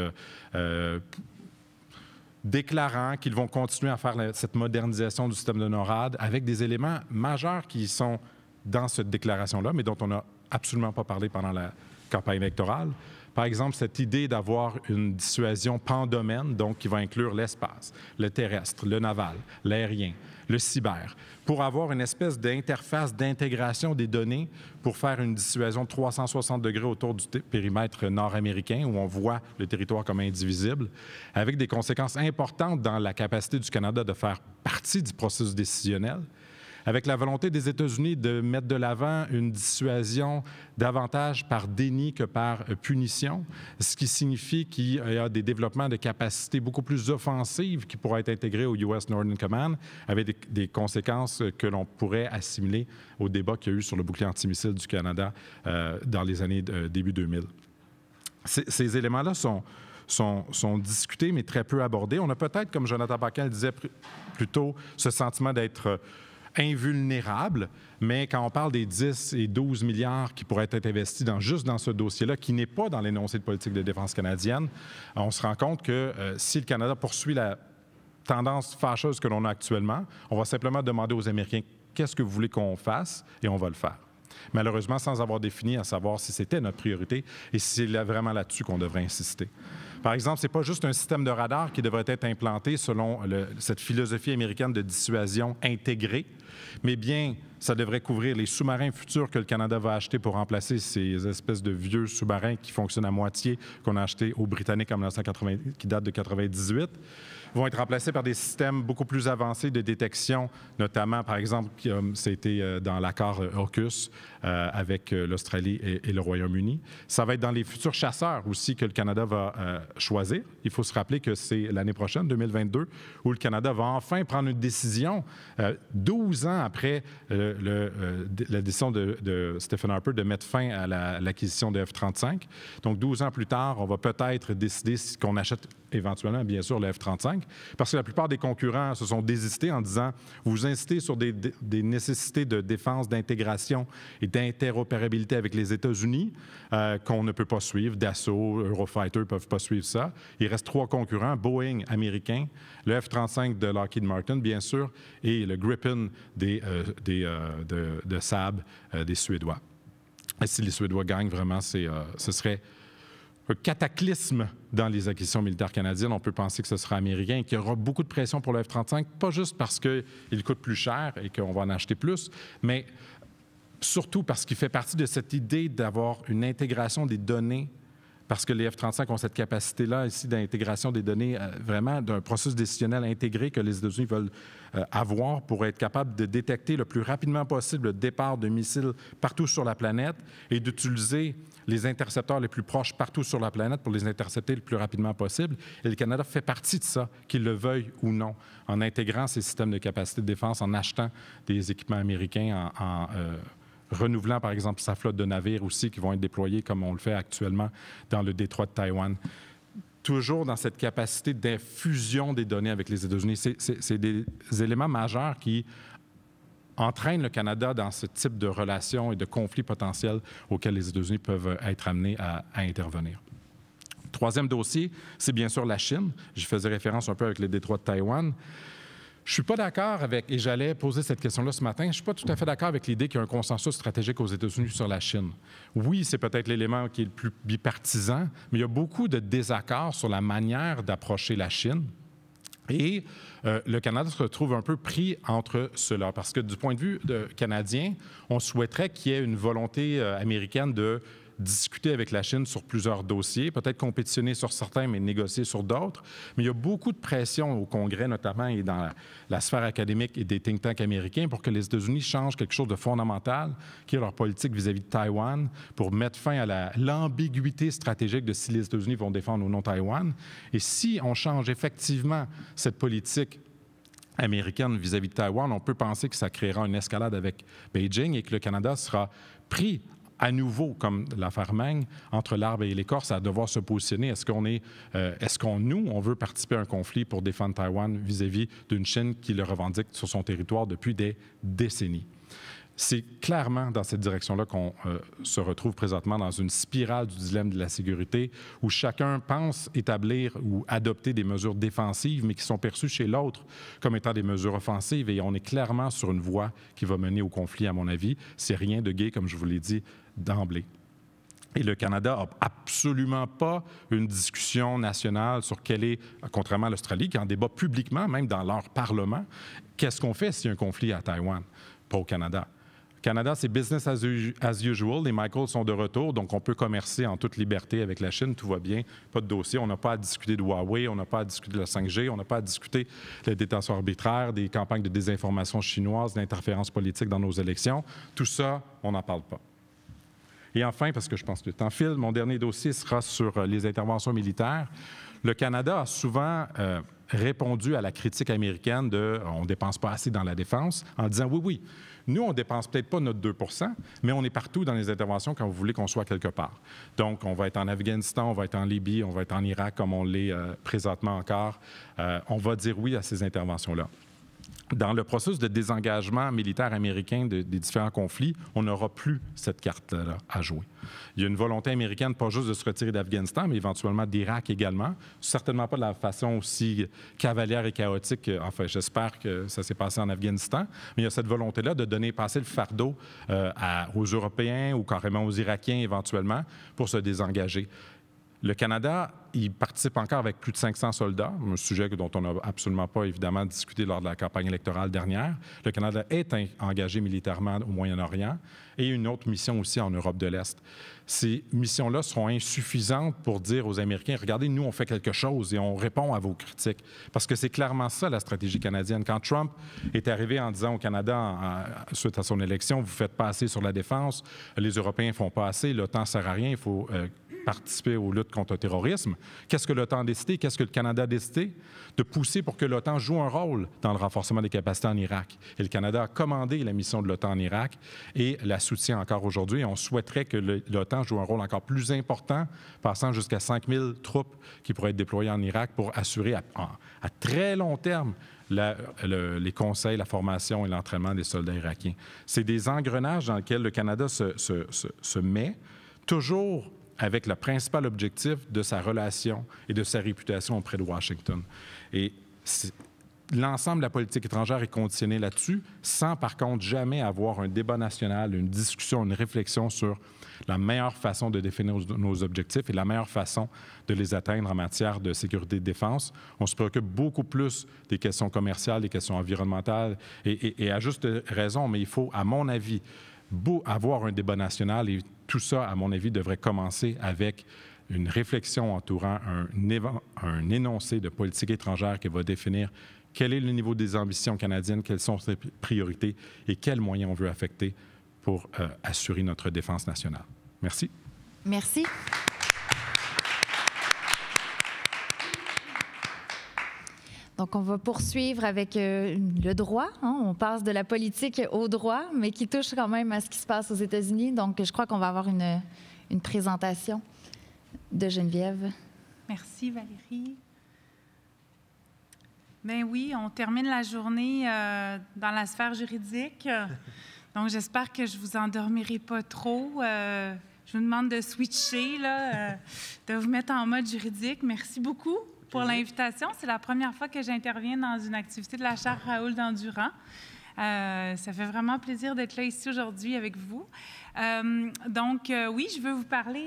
déclarant qu'ils vont continuer à faire cette modernisation du système de NORAD avec des éléments majeurs qui sont dans cette déclaration-là, mais dont on n'a absolument pas parlé pendant la campagne électorale. Par exemple, cette idée d'avoir une dissuasion pan-domaine, donc qui va inclure l'espace, le terrestre, le naval, l'aérien, le cyber, pour avoir une espèce d'interface d'intégration des données pour faire une dissuasion de 360 degrés autour du périmètre nord-américain où on voit le territoire comme indivisible, avec des conséquences importantes dans la capacité du Canada de faire partie du processus décisionnel avec la volonté des États-Unis de mettre de l'avant une dissuasion davantage par déni que par punition, ce qui signifie qu'il y a des développements de capacités beaucoup plus offensives qui pourraient être intégrées au US Northern Command, avec des, conséquences que l'on pourrait assimiler au débat qu'il y a eu sur le bouclier antimissile du Canada euh, dans les années début 2000. Ces, éléments-là sont, sont, discutés, mais très peu abordés. On a peut-être, comme Jonathan le disait plus tôt, ce sentiment d'être invulnérable, mais quand on parle des 10 et 12 milliards qui pourraient être investis dans, juste dans ce dossier-là, qui n'est pas dans l'énoncé de politique de défense canadienne, on se rend compte que euh, si le Canada poursuit la tendance fâcheuse que l'on a actuellement, on va simplement demander aux Américains qu'est-ce que vous voulez qu'on fasse et on va le faire. Malheureusement, sans avoir défini à savoir si c'était notre priorité et si c'est vraiment là-dessus qu'on devrait insister. Par exemple, ce n'est pas juste un système de radar qui devrait être implanté selon cette philosophie américaine de dissuasion intégrée, mais bien ça devrait couvrir les sous-marins futurs que le Canada va acheter pour remplacer ces espèces de vieux sous-marins qui fonctionnent à moitié, qu'on a achetés aux Britanniques en 1980, qui datent de 1998, vont être remplacés par des systèmes beaucoup plus avancés de détection, notamment, par exemple, c'était euh, dans l'accord AUKUS euh, avec euh, l'Australie et, le Royaume-Uni. Ça va être dans les futurs chasseurs aussi que le Canada va euh, choisir. Il faut se rappeler que c'est l'année prochaine, 2022, où le Canada va enfin prendre une décision, 12 ans après le, la décision de, Stephen Harper de mettre fin à l'acquisition de F-35. Donc, 12 ans plus tard, on va peut-être décider si qu'on achète éventuellement, bien sûr, le F-35, parce que la plupart des concurrents se sont désistés en disant, vous insistez sur des, des nécessités de défense, d'intégration et d'interopérabilité avec les États-Unis euh, qu'on ne peut pas suivre. Dassault, Eurofighter ne peuvent pas suivre ça. Il reste trois concurrents, Boeing américain, le F-35 de Lockheed Martin, bien sûr, et le Gripen des, euh, des euh, de, de, Saab des Suédois. si les Suédois gagnent, vraiment, ce serait un cataclysme dans les acquisitions militaires canadiennes. On peut penser que ce sera américain, qu'il y aura beaucoup de pression pour le F-35, pas juste parce qu'il coûte plus cher et qu'on va en acheter plus, mais surtout parce qu'il fait partie de cette idée d'avoir une intégration des données, parce que les F-35 ont cette capacité-là ici d'intégration des données euh, vraiment d'un processus décisionnel intégré que les États-Unis veulent euh, avoir pour être capable de détecter le plus rapidement possible le départ de missiles partout sur la planète et d'utiliser les intercepteurs les plus proches partout sur la planète pour les intercepter le plus rapidement possible. Et le Canada fait partie de ça, qu'il le veuille ou non, en intégrant ces systèmes de capacité de défense, en achetant des équipements américains, en, euh, renouvelant, par exemple, sa flotte de navires aussi qui vont être déployés comme on le fait actuellement dans le détroit de Taïwan toujours dans cette capacité d'infusion des données avec les États-Unis. C'est des éléments majeurs qui entraînent le Canada dans ce type de relations et de conflits potentiels auxquels les États-Unis peuvent être amenés à, intervenir. Troisième dossier, c'est bien sûr la Chine. J'y faisais référence un peu avec le détroit de Taïwan. Je suis pas d'accord avec, et j'allais poser cette question-là ce matin, je suis pas tout à fait d'accord avec l'idée qu'il y a un consensus stratégique aux États-Unis sur la Chine. Oui, c'est peut-être l'élément qui est le plus bipartisan, mais il y a beaucoup de désaccords sur la manière d'approcher la Chine. Et euh, le Canada se retrouve un peu pris entre cela, parce que du point de vue de, canadien, on souhaiterait qu'il y ait une volonté euh, américaine de discuter avec la Chine sur plusieurs dossiers, peut-être compétitionner sur certains, mais négocier sur d'autres. Mais il y a beaucoup de pression au Congrès, notamment, et dans la, sphère académique et des think tanks américains pour que les États-Unis changent quelque chose de fondamental, qui est leur politique vis-à-vis de Taïwan, pour mettre fin à l'ambiguïté stratégique de si les États-Unis vont défendre ou non Taïwan. Et si on change effectivement cette politique américaine vis-à-vis de Taïwan, on peut penser que ça créera une escalade avec Beijing et que le Canada sera pris à nouveau, comme l'affaire Meng, entre l'arbre et l'écorce, à devoir se positionner. Est-ce qu'on est, euh, est-ce qu'on nous, on veut participer à un conflit pour défendre Taïwan vis-à-vis d'une Chine qui le revendique sur son territoire depuis des décennies? C'est clairement dans cette direction-là qu'on euh, se retrouve présentement dans une spirale du dilemme de la sécurité où chacun pense établir ou adopter des mesures défensives, mais qui sont perçues chez l'autre comme étant des mesures offensives. Et on est clairement sur une voie qui va mener au conflit, à mon avis. C'est rien de gay, comme je vous l'ai dit d'emblée. Et le Canada n'a absolument pas une discussion nationale sur quel est, contrairement à l'Australie, qui en débat publiquement, même dans leur Parlement, qu'est-ce qu'on fait s'il y a un conflit à Taïwan, pas au Canada. Canada, c'est business as usual. Les Michaels sont de retour, donc on peut commercer en toute liberté avec la Chine, tout va bien, pas de dossier. On n'a pas à discuter de Huawei, on n'a pas à discuter de la 5G, on n'a pas à discuter de la détention arbitraire, des campagnes de désinformation chinoise, d'interférence politiques dans nos élections. Tout ça, on n'en parle pas. Et enfin, parce que je pense que le temps file, mon dernier dossier sera sur euh, les interventions militaires. Le Canada a souvent euh, répondu à la critique américaine de euh, on ne dépense pas assez dans la défense en disant oui, oui, nous, on ne dépense peut-être pas notre 2 mais on est partout dans les interventions quand vous voulez qu'on soit quelque part. Donc, on va être en Afghanistan, on va être en Libye, on va être en Irak comme on l'est présentement encore. on va dire oui à ces interventions-là dans le processus de désengagement militaire américain des différents conflits, on n'aura plus cette carte-là à jouer. Il y a une volonté américaine, pas juste de se retirer d'Afghanistan, mais éventuellement d'Irak également. Certainement pas de la façon aussi cavalière et chaotique. Euh, enfin, j'espère que ça s'est passé en Afghanistan. Mais il y a cette volonté-là de donner, passer le fardeau euh, aux Européens ou carrément aux Irakiens éventuellement pour se désengager. Le Canada, il participe encore avec plus de 500 soldats, un sujet dont on n'a absolument pas évidemment discuté lors de la campagne électorale dernière. Le Canada est engagé militairement au Moyen-Orient et une autre mission aussi en Europe de l'Est. Ces missions-là seront insuffisantes pour dire aux Américains, regardez, nous, on fait quelque chose et on répond à vos critiques. Parce que c'est clairement ça la stratégie canadienne. Quand Trump est arrivé en disant au Canada, suite à son élection, vous ne faites pas assez sur la défense, les Européens ne font pas assez, l'OTAN ne sert à rien, il faut... Euh, participer aux luttes contre le terrorisme. Qu'est-ce que l'OTAN a décidé? Qu'est-ce que le Canada a décidé? De pousser pour que l'OTAN joue un rôle dans le renforcement des capacités en Irak. Et le Canada a commandé la mission de l'OTAN en Irak et la soutient encore aujourd'hui. On souhaiterait que l'OTAN joue un rôle encore plus important, passant jusqu'à 5 000 troupes qui pourraient être déployées en Irak pour assurer à, très long terme les conseils, la formation et l'entraînement des soldats irakiens. C'est des engrenages dans lesquels le Canada se, se met, toujours avec le principal objectif de sa relation et de sa réputation auprès de Washington. Et l'ensemble de la politique étrangère est conditionné là-dessus, sans par contre jamais avoir un débat national, une discussion, une réflexion sur la meilleure façon de définir nos objectifs et la meilleure façon de les atteindre en matière de sécurité et de défense. On se préoccupe beaucoup plus des questions commerciales, des questions environnementales, et, à juste raison, mais il faut, à mon avis, avoir un débat national et tout ça, à mon avis, devrait commencer avec une réflexion entourant un, énoncé de politique étrangère qui va définir quel est le niveau des ambitions canadiennes, quelles sont ses priorités et quels moyens on veut affecter pour euh, assurer notre défense nationale. Merci. Merci. Donc, on va poursuivre avec euh, le droit. Hein. On passe de la politique au droit, mais qui touche quand même à ce qui se passe aux États-Unis. Donc, je crois qu'on va avoir une, présentation de Geneviève. Merci, Valérie. Ben oui, on termine la journée euh, dans la sphère juridique. Donc, j'espère que je vous endormirai pas trop. Euh, je vous demande de switcher, là, de vous mettre en mode juridique. Merci beaucoup pour l'invitation. C'est la première fois que j'interviens dans une activité de la chaire Raoul d'Endurant. Euh, ça fait vraiment plaisir d'être là ici aujourd'hui avec vous. Euh, donc, euh, oui, je veux vous parler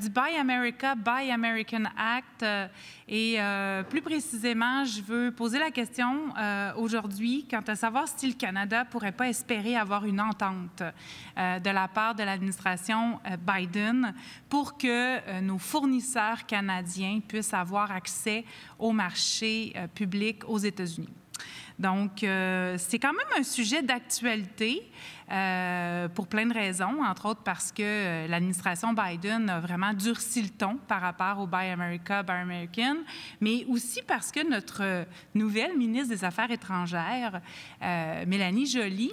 du Buy America, Buy American Act. et plus précisément, je veux poser la question aujourd'hui quant à savoir si le Canada pourrait pas espérer avoir une entente de la part de l'administration Biden pour que nos fournisseurs canadiens puissent avoir accès au marché public aux États-Unis. Donc, euh, c'est quand même un sujet d'actualité euh, pour plein de raisons, entre autres parce que euh, l'administration Biden a vraiment durci le ton par rapport au Buy America, Buy American, mais aussi parce que notre nouvelle ministre des Affaires étrangères, Mélanie Joly,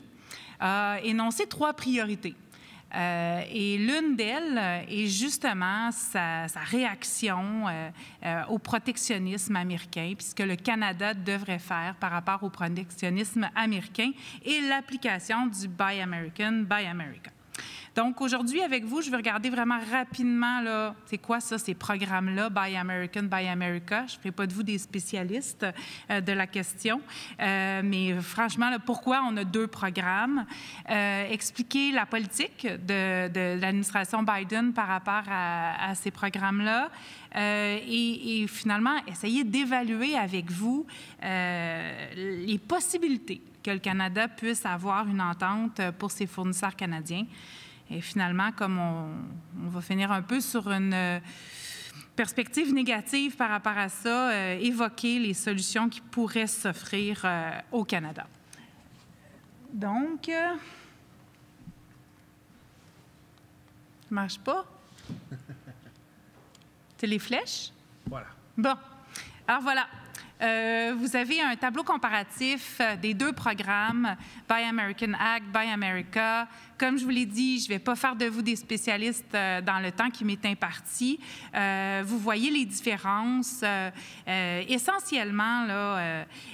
a énoncé trois priorités euh, et l'une d'elles est justement sa, réaction euh, euh, au protectionnisme américain, puisque le Canada devrait faire par rapport au protectionnisme américain et l'application du Buy American, Buy America. Donc aujourd'hui, avec vous, je vais regarder vraiment rapidement, là, c'est quoi ça, ces programmes-là, Buy American, Buy America. Je ne fais pas de vous des spécialistes euh, de la question, euh, mais franchement, pourquoi on a deux programmes? Euh, expliquer la politique de, l'administration Biden par rapport à, ces programmes-là. et, finalement essayer d'évaluer avec vous les possibilités que le Canada puisse avoir une entente pour ses fournisseurs canadiens. Et finalement, comme on, va finir un peu sur une euh, perspective négative par rapport à ça, euh, évoquer les solutions qui pourraient s'offrir euh, au Canada. Donc, ne marche pas. C'est les flèches? Voilà. Bon. Alors voilà. vous avez un tableau comparatif des deux programmes, Buy American Act, Buy America, comme je vous l'ai dit, je ne vais pas faire de vous des spécialistes euh, dans le temps qui m'est imparti. Euh, vous voyez les différences. Euh, essentiellement,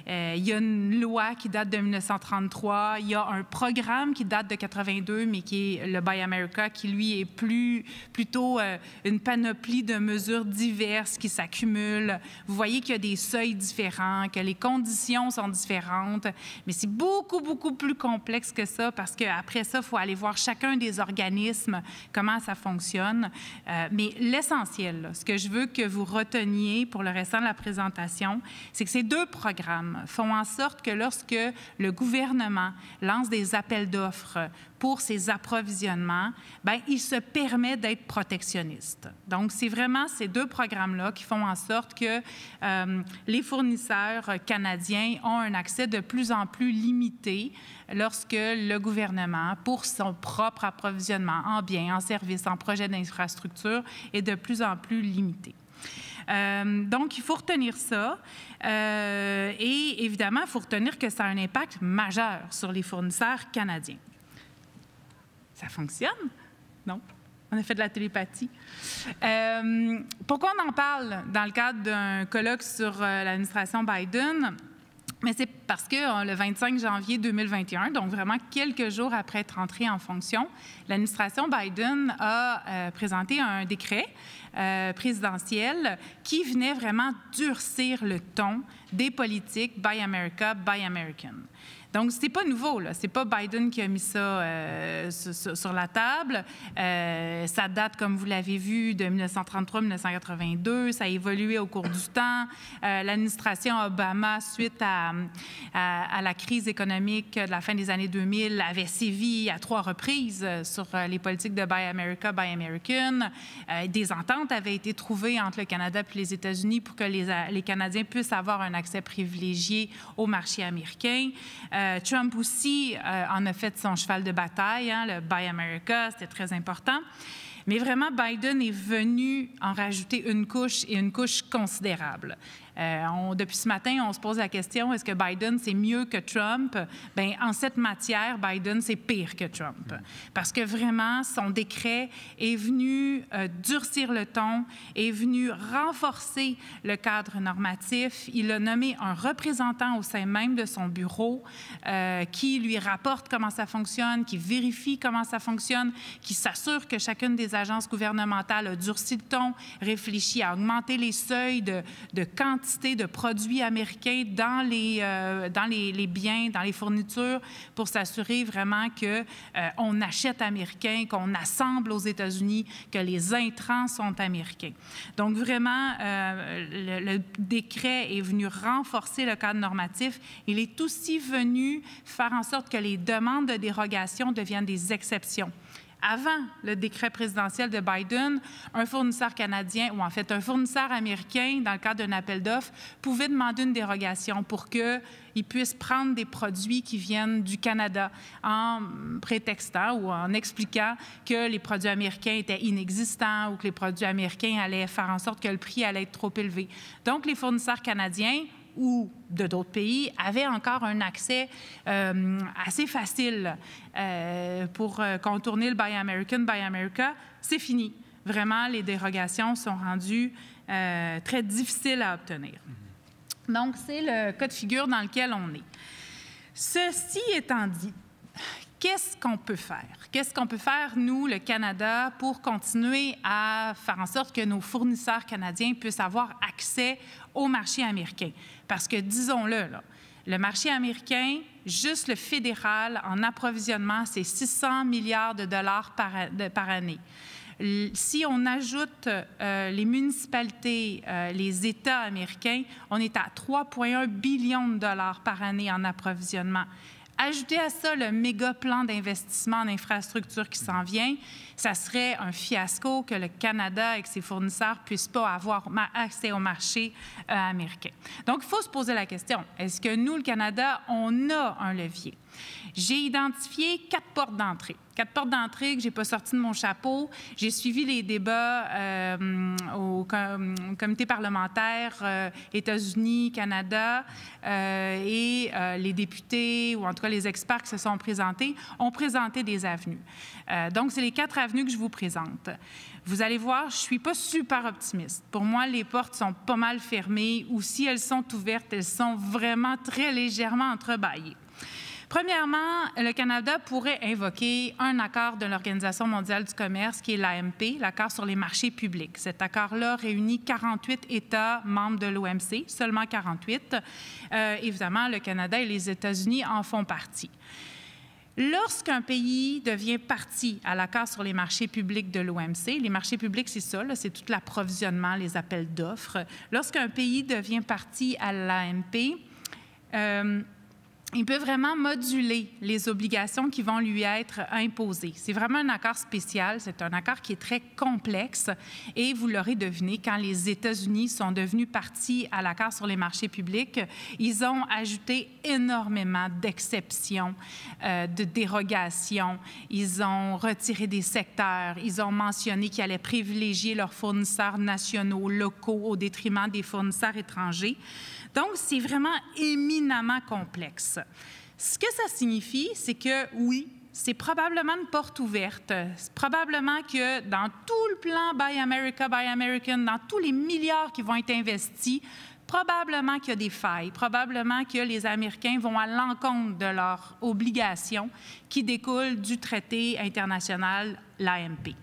il y a une loi qui date de 1933, il y a un programme qui date de 82, mais qui est le Buy America, qui lui est plus, plutôt une panoplie de mesures diverses qui s'accumulent. Vous voyez qu'il y a des seuils différents, que les conditions sont différentes, mais c'est beaucoup, beaucoup plus complexe que ça parce qu'après ça, il faut aller voir chacun des organismes, comment ça fonctionne. Euh, mais l'essentiel, ce que je veux que vous reteniez pour le restant de la présentation, c'est que ces deux programmes font en sorte que lorsque le gouvernement lance des appels d'offres pour ses approvisionnements, ben il se permet d'être protectionniste. Donc, c'est vraiment ces deux programmes-là qui font en sorte que euh, les fournisseurs canadiens ont un accès de plus en plus limité lorsque le gouvernement, pour son propre approvisionnement en biens, en services, en projets d'infrastructure, est de plus en plus limité. Euh, donc, il faut retenir ça. Euh, et évidemment, il faut retenir que ça a un impact majeur sur les fournisseurs canadiens. Ça fonctionne? Non? On a fait de la télépathie. Euh, pourquoi on en parle dans le cadre d'un colloque sur l'administration Biden? Mais c'est parce que euh, le 25 janvier 2021, donc vraiment quelques jours après être entré en fonction, l'administration Biden a euh, présenté un décret euh, présidentiel qui venait vraiment durcir le ton des politiques Buy America, Buy American. Donc, c'est pas nouveau. ce C'est pas Biden qui a mis ça euh, sur, la table. Euh, ça date, comme vous l'avez vu, de 1933-1982. Ça a évolué au cours du temps. Euh, l'administration Obama, suite à, à, la crise économique de la fin des années 2000, avait sévi à trois reprises sur les politiques de Buy America, Buy American. des ententes avaient été trouvées entre le Canada et les États-Unis pour que les, les Canadiens puissent avoir un accès privilégié au marché américain. Euh, Trump aussi euh, en a fait son cheval de bataille, hein, le Buy America, c'était très important. Mais vraiment, Biden est venu en rajouter une couche et une couche considérable. Euh, depuis ce matin, on se pose la question est-ce que Biden c'est mieux que Trump Ben en cette matière, Biden c'est pire que Trump mm. parce que vraiment son décret est venu euh, durcir le ton, est venu renforcer le cadre normatif. Il a nommé un représentant au sein même de son bureau euh, qui lui rapporte comment ça fonctionne, qui vérifie comment ça fonctionne, qui s'assure que chacune des agences gouvernementales a durci le ton, réfléchi à augmenter les seuils de, de quantité de produits américains dans les, euh, dans les, biens, dans les fournitures, pour s'assurer vraiment qu'on euh, on achète américain, qu'on assemble aux États-Unis, que les intrants sont américains. Donc, vraiment, euh, le décret est venu renforcer le cadre normatif. Il est aussi venu faire en sorte que les demandes de dérogation deviennent des exceptions avant le décret présidentiel de Biden, un fournisseur canadien, ou en fait un fournisseur américain, dans le cadre d'un appel d'offres, pouvait demander une dérogation pour qu'il puisse prendre des produits qui viennent du Canada en prétextant ou en expliquant que les produits américains étaient inexistants ou que les produits américains allaient faire en sorte que le prix allait être trop élevé. Donc, les fournisseurs canadiens ou de d'autres pays avaient encore un accès euh, assez facile euh, pour euh, contourner le Buy American, Buy America, c'est fini. Vraiment, les dérogations sont rendues très difficiles à obtenir. Mm-hmm. Donc, c'est le cas de figure dans lequel on est. Ceci étant dit, Qu'est-ce qu'on peut faire? Qu'est-ce qu'on peut faire, nous, le Canada, pour continuer à faire en sorte que nos fournisseurs canadiens puissent avoir accès au marché américain? Parce que, disons-le, le marché américain, juste le fédéral en approvisionnement, c'est 600 milliards de dollars par, par année si on ajoute euh, les municipalités, euh, les États américains, on est à 3,1 billions de dollars par année en approvisionnement. Ajouter à ça le méga plan d'investissement en infrastructure qui s'en vient, ça serait un fiasco que le Canada et ses fournisseurs ne puissent pas avoir accès au marché euh, américain. Donc, il faut se poser la question, est-ce que nous, le Canada, on a un levier? J'ai identifié quatre portes d'entrée. Quatre portes d'entrée que je n'ai pas sorties de mon chapeau. J'ai suivi les débats euh, au, comité parlementaire euh, États-Unis, Canada, euh, et les députés, ou en tout cas les experts qui se sont présentés, ont présenté des avenues. donc, c'est les quatre avenues que je vous présente. Vous allez voir, je ne suis pas super optimiste. Pour moi, les portes sont pas mal fermées, ou si elles sont ouvertes, elles sont vraiment très légèrement entrebâillées. Premièrement, le Canada pourrait invoquer un accord de l'Organisation mondiale du commerce, qui est l'AMP, l'accord sur les marchés publics. Cet accord-là réunit 48 États membres de l'OMC, seulement 48. Euh, évidemment, le Canada et les États-Unis en font partie. Lorsqu'un pays devient parti à l'accord sur les marchés publics de l'OMC, les marchés publics, c'est ça, c'est tout l'approvisionnement, les appels d'offres. Lorsqu'un pays devient parti à l'AMP, euh, il peut vraiment moduler les obligations qui vont lui être imposées. C'est vraiment un accord spécial, c'est un accord qui est très complexe et vous l'aurez deviné, quand les États-Unis sont devenus partis à l'accord sur les marchés publics, ils ont ajouté énormément d'exceptions, euh, de dérogations, ils ont retiré des secteurs, ils ont mentionné qu'ils allaient privilégier leurs fournisseurs nationaux, locaux, au détriment des fournisseurs étrangers. Donc, c'est vraiment éminemment complexe. Ce que ça signifie, c'est que oui, c'est probablement une porte ouverte. C'est probablement que dans tout le plan Buy America, Buy American, dans tous les milliards qui vont être investis, probablement qu'il y a des failles, probablement que les Américains vont à l'encontre de leurs obligations qui découlent du traité international, l'AMP.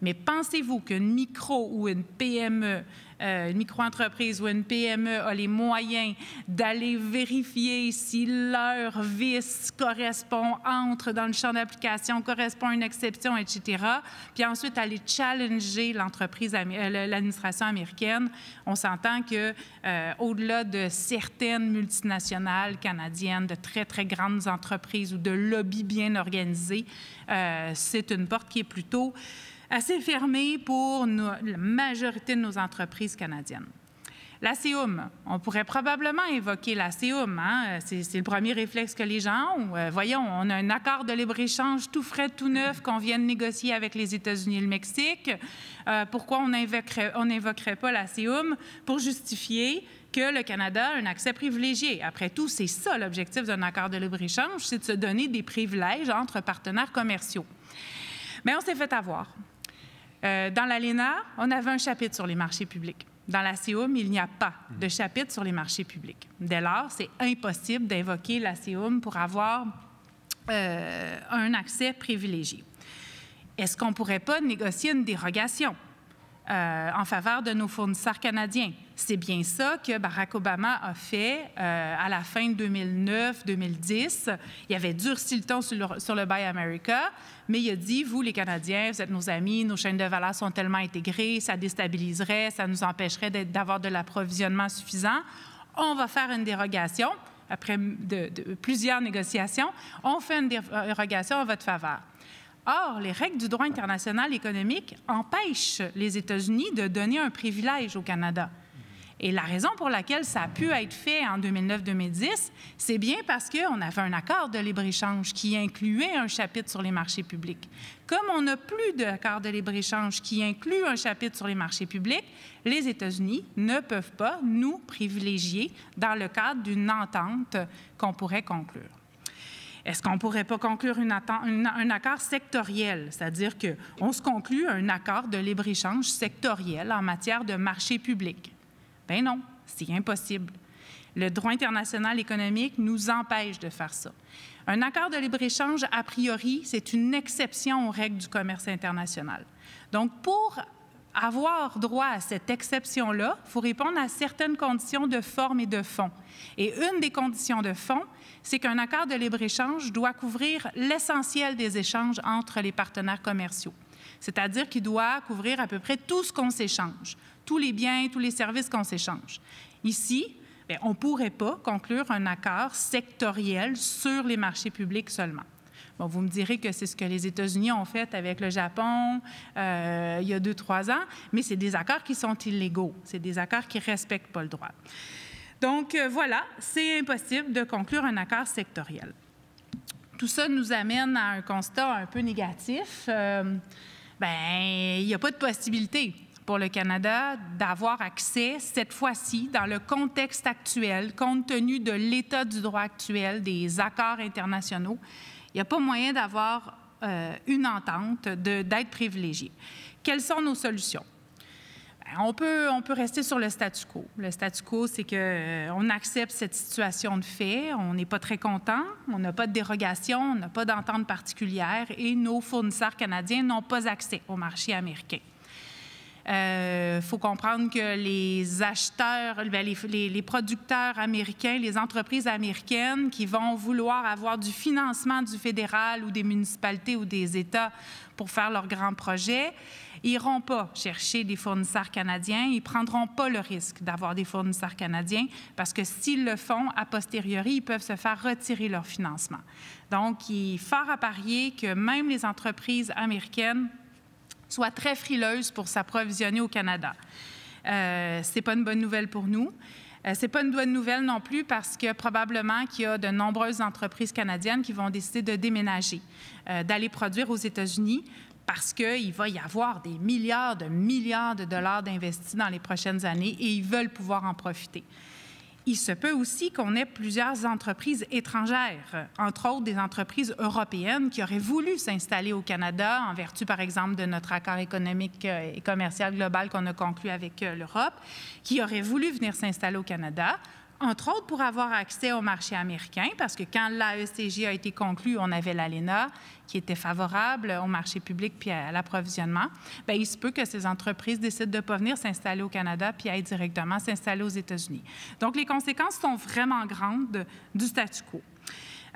Mais pensez-vous qu'une micro ou une PME euh, une micro-entreprise ou une PME a les moyens d'aller vérifier si leur vice correspond, entre dans le champ d'application, correspond à une exception, etc. Puis ensuite, aller challenger l'entreprise, euh, l'administration américaine. On s'entend que euh, au-delà de certaines multinationales canadiennes, de très, très grandes entreprises ou de lobbies bien organisés, c'est une porte qui est plutôt assez fermé pour la majorité de nos entreprises canadiennes. La CEUM, on pourrait probablement évoquer la hein. CEUM, c'est le premier réflexe que les gens ont. Euh, voyons, on a un accord de libre-échange tout frais, tout neuf qu'on vient de négocier avec les États-Unis et le Mexique. Euh, pourquoi on n'invoquerait on pas la CEUM pour justifier que le Canada a un accès privilégié. Après tout, c'est ça l'objectif d'un accord de libre-échange, c'est de se donner des privilèges entre partenaires commerciaux. Mais on s'est fait avoir. Euh, dans dans l'ALENA, on avait un chapitre sur les marchés publics. Dans la Séoum, il n'y a pas de mhm. chapitre sur les marchés publics. Dès lors, c'est impossible d'invoquer la Séoum pour avoir euh, un accès privilégié. Est-ce qu'on ne pourrait pas négocier une dérogation euh, en faveur de nos fournisseurs canadiens? C'est bien ça que Barack Obama a fait euh, à la fin de 2009-2010. Il avait durci le ton sur le, sur le Buy America, mais il a dit, vous les Canadiens, vous êtes nos amis, nos chaînes de valeur sont tellement intégrées, ça déstabiliserait, ça nous empêcherait d'avoir de l'approvisionnement suffisant. On va faire une dérogation. Après plusieurs négociations, on fait une dérogation en votre faveur. Or, les règles du droit international économique empêchent les États-Unis de donner un privilège au Canada. Et la raison pour laquelle ça a pu être fait en 2009-2010, c'est bien parce qu'on avait un accord de libre-échange qui incluait un chapitre sur les marchés publics. Comme on n'a plus d'accord de libre-échange qui inclut un chapitre sur les marchés publics, les États-Unis ne peuvent pas nous privilégier dans le cadre d'une entente qu'on pourrait conclure. Est-ce qu'on ne pourrait pas conclure une un accord sectoriel, c'est-à-dire qu'on se conclut un accord de libre-échange sectoriel en matière de marché public? Ben non, c'est impossible. Le droit international économique nous empêche de faire ça. Un accord de libre-échange, a priori, c'est une exception aux règles du commerce international. Donc, pour avoir droit à cette exception-là, il faut répondre à certaines conditions de forme et de fond. Et une des conditions de fond, c'est qu'un accord de libre-échange doit couvrir l'essentiel des échanges entre les partenaires commerciaux. C'est-à-dire qu'il doit couvrir à peu près tout ce qu'on s'échange tous les biens, tous les services qu'on s'échange. Ici, ben, on ne pourrait pas conclure un accord sectoriel sur les marchés publics seulement. Bon, vous me direz que c'est ce que les États-Unis ont fait avec le Japon euh, il y a deux, trois ans, mais c'est des accords qui sont illégaux. C'est des accords qui ne respectent pas le droit. Donc, euh, voilà, c'est impossible de conclure un accord sectoriel. Tout ça nous amène à un constat un peu négatif. Euh, ben, il n'y a pas de possibilité pour le Canada d'avoir accès, cette fois-ci, dans le contexte actuel, compte tenu de l'état du droit actuel, des accords internationaux, il n'y a pas moyen d'avoir euh, une entente, d'être privilégié. Quelles sont nos solutions? Ben, on peut, rester sur le statu quo. Le statu quo, c'est qu'on euh, accepte cette situation de fait, on n'est pas très content, on n'a pas de dérogation, on n'a pas d'entente particulière et nos fournisseurs canadiens n'ont pas accès au marché américain. Il euh, faut comprendre que les acheteurs, ben, les, producteurs américains, les entreprises américaines qui vont vouloir avoir du financement du fédéral ou des municipalités ou des États pour faire leurs grands projets, ils iront pas chercher des fournisseurs canadiens, ils prendront pas le risque d'avoir des fournisseurs canadiens parce que s'ils le font, a posteriori, ils peuvent se faire retirer leur financement. Donc, il est fort à parier que même les entreprises américaines soit très frileuse pour s'approvisionner au Canada. Euh, ce pas une bonne nouvelle pour nous. Euh, ce n'est pas une bonne nouvelle non plus parce que probablement qu'il y a de nombreuses entreprises canadiennes qui vont décider de déménager, euh, d'aller produire aux États-Unis parce qu'il va y avoir des milliards de milliards de dollars d'investis dans les prochaines années et ils veulent pouvoir en profiter il se peut aussi qu'on ait plusieurs entreprises étrangères, entre autres des entreprises européennes qui auraient voulu s'installer au Canada en vertu, par exemple, de notre accord économique euh, et commercial global qu'on a conclu avec euh, l'Europe, qui auraient voulu venir s'installer au Canada entre autres pour avoir accès au marché américain, parce que quand l'AECJ a été conclu, on avait l'ALENA qui était favorable au marché public puis à, l'approvisionnement, bien, il se peut que ces entreprises décident de ne pas venir s'installer au Canada puis aller directement s'installer aux États-Unis. Donc, les conséquences sont vraiment grandes du statu quo.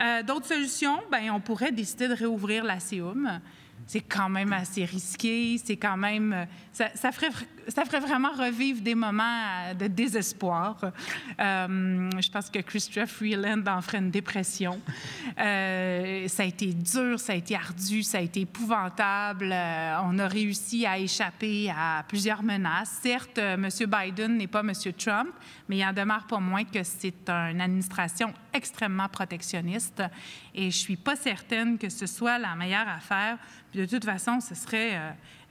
Euh, d'autres solutions, bien, on pourrait décider de réouvrir la CIUM. C'est quand même assez risqué, c'est quand même... Euh, ça ferait ça ferait vraiment revivre des moments euh, de désespoir. Euh, je pense que Christopher Freeland en ferait une dépression. Euh, ça a été dur, ça a été ardu, ça a été épouvantable. on a réussi à échapper à plusieurs menaces. Certes, M. Biden n'est pas M. Trump, mais il en demeure pas moins que c'est une administration extrêmement protectionniste et je suis pas certaine que ce soit la meilleure affaire. de toute façon, ce serait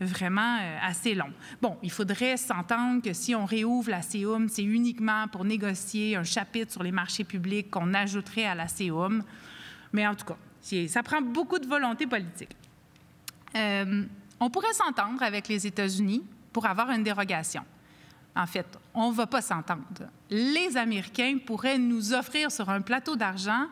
vraiment euh, assez long. Bon, il faudrait s'entendre que si on réouvre la CEUM, c'est uniquement pour négocier un chapitre sur les marchés publics qu'on ajouterait à la CEUM. Mais en tout cas, ça prend beaucoup de volonté politique. Euh, on pourrait s'entendre avec les États-Unis pour avoir une dérogation. En fait, on ne va pas s'entendre. Les Américains pourraient nous offrir sur un plateau d'argent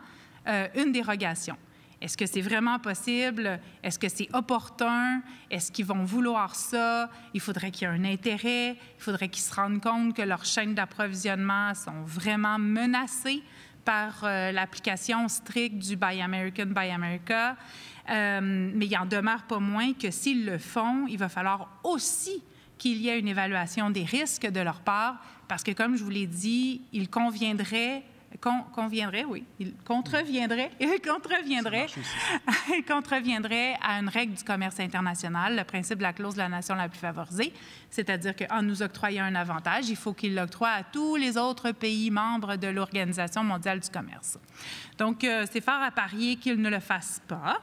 euh, une dérogation. Est-ce que c'est vraiment possible? Est-ce que c'est opportun? Est-ce qu'ils vont vouloir ça? Il faudrait qu'il y ait un intérêt. Il faudrait qu'ils se rendent compte que leurs chaînes d'approvisionnement sont vraiment menacées par euh, l'application stricte du Buy American, Buy America. Euh, mais il en demeure pas moins que s'ils le font, il va falloir aussi qu'il y ait une évaluation des risques de leur part, parce que, comme je vous l'ai dit, il conviendrait conviendrait, oui, il contreviendrait, contreviendrait, contreviendrait à une règle du commerce international, le principe de la clause de la nation la plus favorisée, c'est-à-dire qu'en nous octroyant un avantage, il faut qu'il l'octroie à tous les autres pays membres de l'Organisation mondiale du commerce. Donc, euh, c'est fort à parier qu'il ne le fasse pas.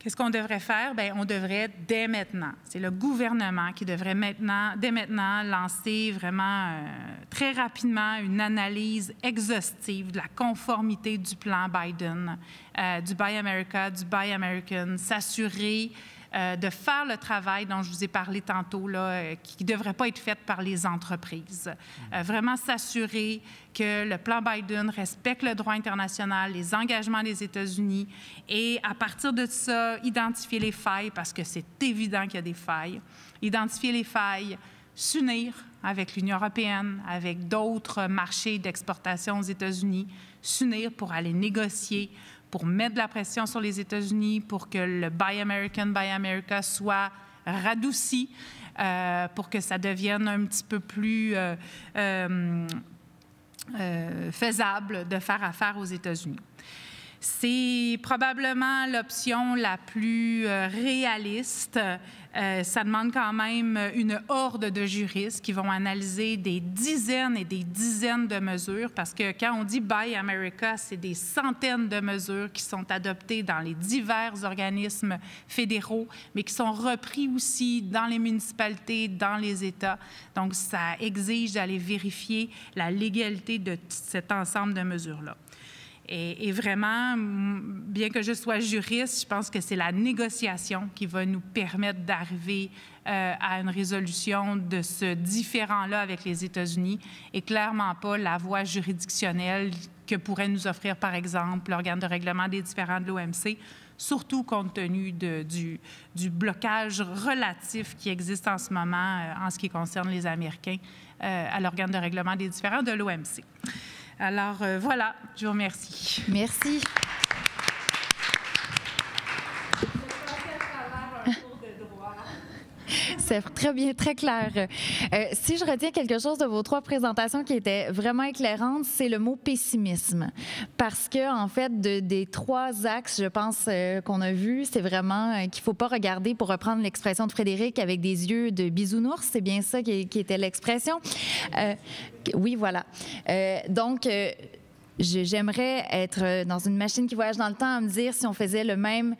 Qu'est-ce qu'on devrait faire? Bien, on devrait dès maintenant. C'est le gouvernement qui devrait maintenant, dès maintenant lancer vraiment euh, très rapidement une analyse exhaustive de la conformité du plan Biden, euh, du Buy America, du Buy American, s'assurer euh, de faire le travail dont je vous ai parlé tantôt, là, euh, qui ne devrait pas être fait par les entreprises. Euh, vraiment s'assurer que le plan Biden respecte le droit international, les engagements des États-Unis et à partir de ça, identifier les failles, parce que c'est évident qu'il y a des failles, identifier les failles, s'unir avec l'Union européenne, avec d'autres marchés d'exportation aux États-Unis, s'unir pour aller négocier pour mettre de la pression sur les États-Unis pour que le Buy American, Buy America soit radouci, euh, pour que ça devienne un petit peu plus euh, euh, faisable de faire affaire aux États-Unis. C'est probablement l'option la plus euh, réaliste. Euh, ça demande quand même une horde de juristes qui vont analyser des dizaines et des dizaines de mesures, parce que quand on dit Buy America, c'est des centaines de mesures qui sont adoptées dans les divers organismes fédéraux, mais qui sont repris aussi dans les municipalités, dans les États. Donc, ça exige d'aller vérifier la légalité de cet ensemble de mesures-là. Et, vraiment, bien que je sois juriste, je pense que c'est la négociation qui va nous permettre d'arriver euh, à une résolution de ce différent-là avec les États-Unis et clairement pas la voie juridictionnelle que pourrait nous offrir, par exemple, l'organe de règlement des différends de l'OMC, surtout compte tenu de, du, du, blocage relatif qui existe en ce moment euh, en ce qui concerne les Américains euh, à l'organe de règlement des différends de l'OMC. Alors euh, voilà, je vous remercie. Merci. Très bien, très clair. Euh, si je retiens quelque chose de vos trois présentations qui était vraiment éclairante, c'est le mot pessimisme. Parce que, en fait, de, des trois axes, je pense, euh, qu'on a vu, c'est vraiment euh, qu'il ne faut pas regarder, pour reprendre l'expression de Frédéric, avec des yeux de bisounours. C'est bien ça qui, qui était l'expression. oui, voilà. donc, j'aimerais être dans une machine qui voyage dans le temps à me dire si on faisait le même